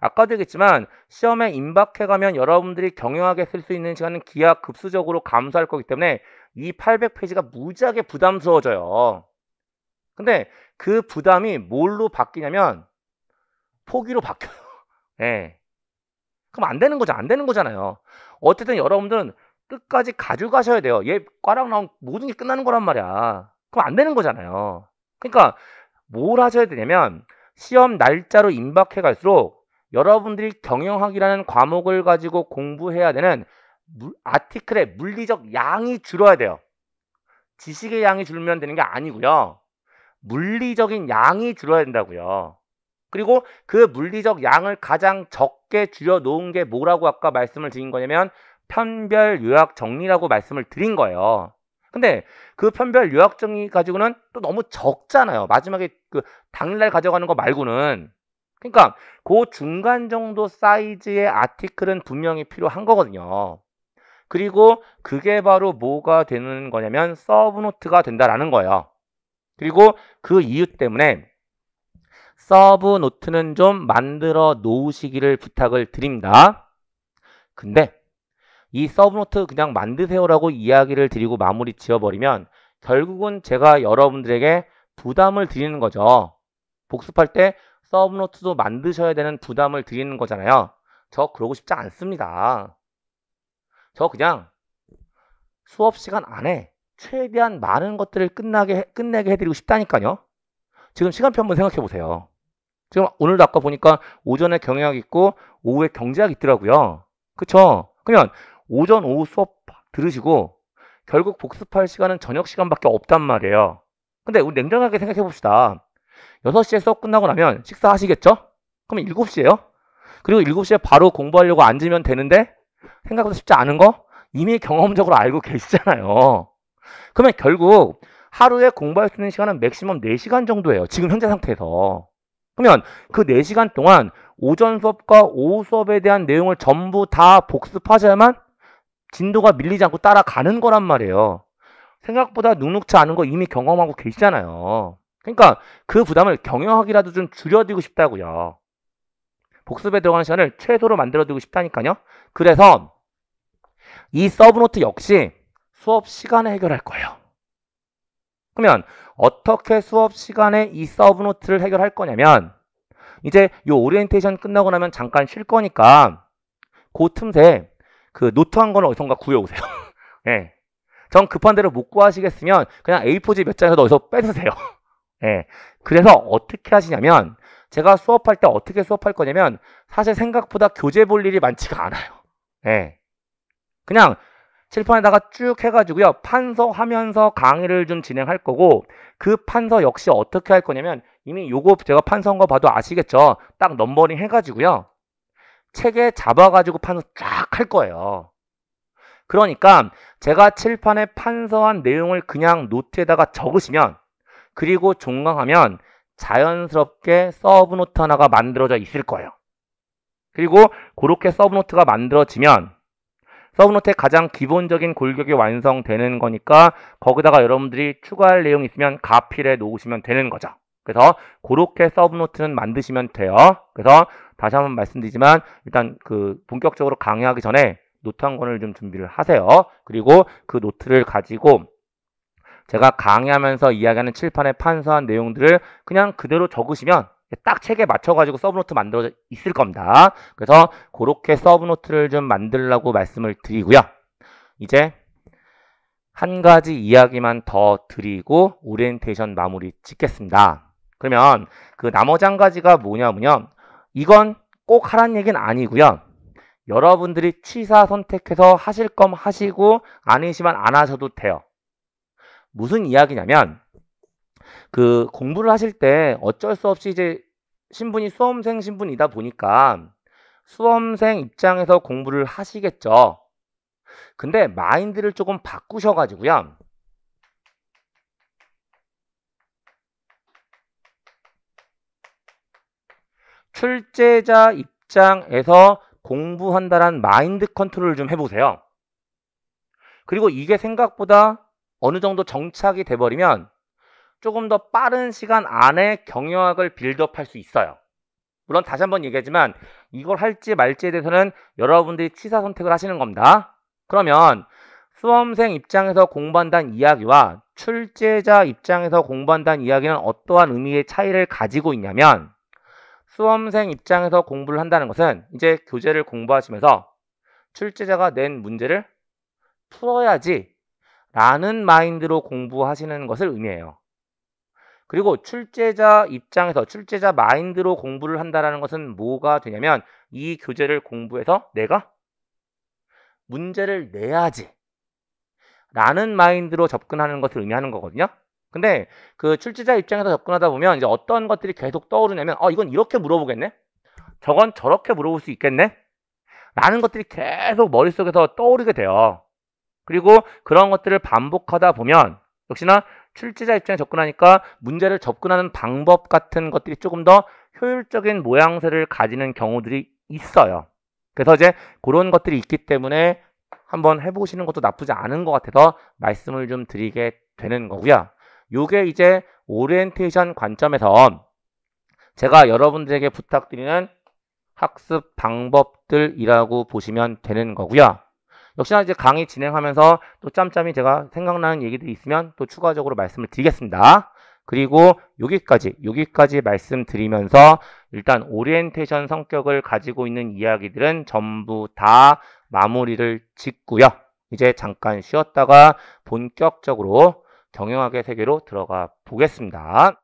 아까도 얘기했지만 시험에 임박해가면 여러분들이 경영하게 쓸 수 있는 시간은 기하급수적으로 감소할 거기 때문에 이 800페이지가 무지하게 부담스러워져요. 근데 그 부담이 뭘로 바뀌냐면 포기로 바뀌어요. <laughs> 예. 네. 그럼 안 되는 거죠. 안 되는 거잖아요. 어쨌든 여러분들은 끝까지 가져가셔야 돼요. 얘 꽈락 나온 모든 게 끝나는 거란 말이야. 그럼 안 되는 거잖아요. 그러니까 뭘 하셔야 되냐면 시험 날짜로 임박해 갈수록 여러분들이 경영학이라는 과목을 가지고 공부해야 되는 아티클의 물리적 양이 줄어야 돼요. 지식의 양이 줄면 되는 게 아니고요. 물리적인 양이 줄어야 된다고요. 그리고 그 물리적 양을 가장 적게 줄여 놓은 게 뭐라고 아까 말씀을 드린 거냐면 편별 요약 정리라고 말씀을 드린 거예요. 근데 그 편별 요약 정리 가지고는 또 너무 적잖아요. 마지막에 그 당일날 가져가는 거 말고는. 그러니까 그 중간 정도 사이즈의 아티클은 분명히 필요한 거거든요. 그리고 그게 바로 뭐가 되는 거냐면 서브노트가 된다라는 거예요. 그리고 그 이유 때문에 서브노트는 좀 만들어 놓으시기를 부탁을 드립니다. 근데 이 서브노트 그냥 만드세요라고 이야기를 드리고 마무리 지어버리면 결국은 제가 여러분들에게 부담을 드리는 거죠. 복습할 때 서브노트도 만드셔야 되는 부담을 드리는 거잖아요. 저 그러고 싶지 않습니다. 저 그냥 수업 시간 안에 최대한 많은 것들을 끝나게 끝내게 해드리고 싶다니까요. 지금 시간표 한번 생각해 보세요. 지금 오늘도 아까 보니까 오전에 경영학 있고 오후에 경제학 있더라고요. 그쵸? 그냥 오전 오후 수업 들으시고 결국 복습할 시간은 저녁 시간밖에 없단 말이에요. 근데 우리 냉정하게 생각해 봅시다. 6시에 수업 끝나고 나면 식사하시겠죠? 그럼 7시에요? 그리고 7시에 바로 공부하려고 앉으면 되는데 생각보다 쉽지 않은 거 이미 경험적으로 알고 계시잖아요. 그러면 결국 하루에 공부할 수 있는 시간은 맥시멈 4시간 정도예요. 지금 현재 상태에서. 그러면 그 4시간 동안 오전 수업과 오후 수업에 대한 내용을 전부 다 복습하셔야만 진도가 밀리지 않고 따라가는 거란 말이에요. 생각보다 눅눅치 않은 거 이미 경험하고 계시잖아요. 그러니까 그 부담을 경영학이라도 좀 줄여드리고 싶다고요. 복습에 들어가는 시간을 최소로 만들어드리고 싶다니까요. 그래서 이 서브노트 역시 수업 시간에 해결할 거예요. 그러면 어떻게 수업 시간에 이 서브노트를 해결할 거냐면 이제 요 오리엔테이션 끝나고 나면 잠깐 쉴 거니까 그 틈새 그 노트 한 권을 어디선가 구해오세요. <laughs> 예. 네. 전 급한 대로 못 구하시겠으면 그냥 A4지 몇 장이라도 어디서 뺏으세요. <laughs> 예. 네. 그래서 어떻게 하시냐면 제가 수업할 때 어떻게 수업할 거냐면 사실 생각보다 교재 볼 일이 많지가 않아요. 예. 네. 그냥 칠판에다가 쭉 해가지고요. 판서하면서 강의를 좀 진행할 거고 그 판서 역시 어떻게 할 거냐면 이미 요거 제가 판서한 거 봐도 아시겠죠? 딱 넘버링 해가지고요. 책에 잡아가지고 판서 쫙 할 거예요. 그러니까 제가 칠판에 판서한 내용을 그냥 노트에다가 적으시면 그리고 종강하면 자연스럽게 서브 노트 하나가 만들어져 있을 거예요. 그리고 그렇게 서브 노트가 만들어지면 서브 노트의 가장 기본적인 골격이 완성되는 거니까 거기다가 여러분들이 추가할 내용이 있으면 가필해 놓으시면 되는 거죠. 그래서 그렇게 서브 노트는 만드시면 돼요. 그래서 다시 한 번 말씀드리지만 일단 그 본격적으로 강의하기 전에 노트 한 권을 좀 준비를 하세요. 그리고 그 노트를 가지고 제가 강의하면서 이야기하는 칠판에 판서한 내용들을 그냥 그대로 적으시면 딱 책에 맞춰가지고 서브노트 만들어져 있을 겁니다. 그래서 그렇게 서브노트를 좀 만들라고 말씀을 드리고요. 이제 한 가지 이야기만 더 드리고 오리엔테이션 마무리 짓겠습니다. 그러면 그 나머지 한 가지가 뭐냐면요. 이건 꼭 하란 얘기는 아니고요. 여러분들이 취사 선택해서 하실 건 하시고 아니시면 안 하셔도 돼요. 무슨 이야기냐면 그 공부를 하실 때 어쩔 수 없이 이제 신분이 수험생 신분이다 보니까 수험생 입장에서 공부를 하시겠죠. 근데 마인드를 조금 바꾸셔가지고요. 출제자 입장에서 공부한다는 마인드 컨트롤을 좀 해보세요. 그리고 이게 생각보다 어느 정도 정착이 돼버리면 조금 더 빠른 시간 안에 경영학을 빌드업할 수 있어요. 물론 다시 한번 얘기하지만 이걸 할지 말지에 대해서는 여러분들이 취사 선택을 하시는 겁니다. 그러면 수험생 입장에서 공부한다는 이야기와 출제자 입장에서 공부한다는 이야기는 어떠한 의미의 차이를 가지고 있냐면 수험생 입장에서 공부를 한다는 것은 이제 교재를 공부하시면서 출제자가 낸 문제를 풀어야지 라는 마인드로 공부하시는 것을 의미해요. 그리고 출제자 입장에서 출제자 마인드로 공부를 한다는 것은 뭐가 되냐면 이 교재를 공부해서 내가 문제를 내야지 라는 마인드로 접근하는 것을 의미하는 거거든요. 근데 그 출제자 입장에서 접근하다 보면 이제 어떤 것들이 계속 떠오르냐면 어 이건 이렇게 물어보겠네 저건 저렇게 물어볼 수 있겠네 라는 것들이 계속 머릿속에서 떠오르게 돼요 그리고 그런 것들을 반복하다 보면 역시나 출제자 입장에 접근하니까 문제를 접근하는 방법 같은 것들이 조금 더 효율적인 모양새를 가지는 경우들이 있어요. 그래서 이제 그런 것들이 있기 때문에 한번 해보시는 것도 나쁘지 않은 것 같아서 말씀을 좀 드리게 되는 거고요. 요게 이제 오리엔테이션 관점에서 제가 여러분들에게 부탁드리는 학습 방법들이라고 보시면 되는 거고요. 역시나 이제 강의 진행하면서 또 짬짬이 제가 생각나는 얘기들이 있으면 또 추가적으로 말씀을 드리겠습니다. 그리고 여기까지 여기까지 말씀드리면서 일단 오리엔테이션 성격을 가지고 있는 이야기들은 전부 다 마무리를 짓고요. 이제 잠깐 쉬었다가 본격적으로 경영학의 세계로 들어가 보겠습니다.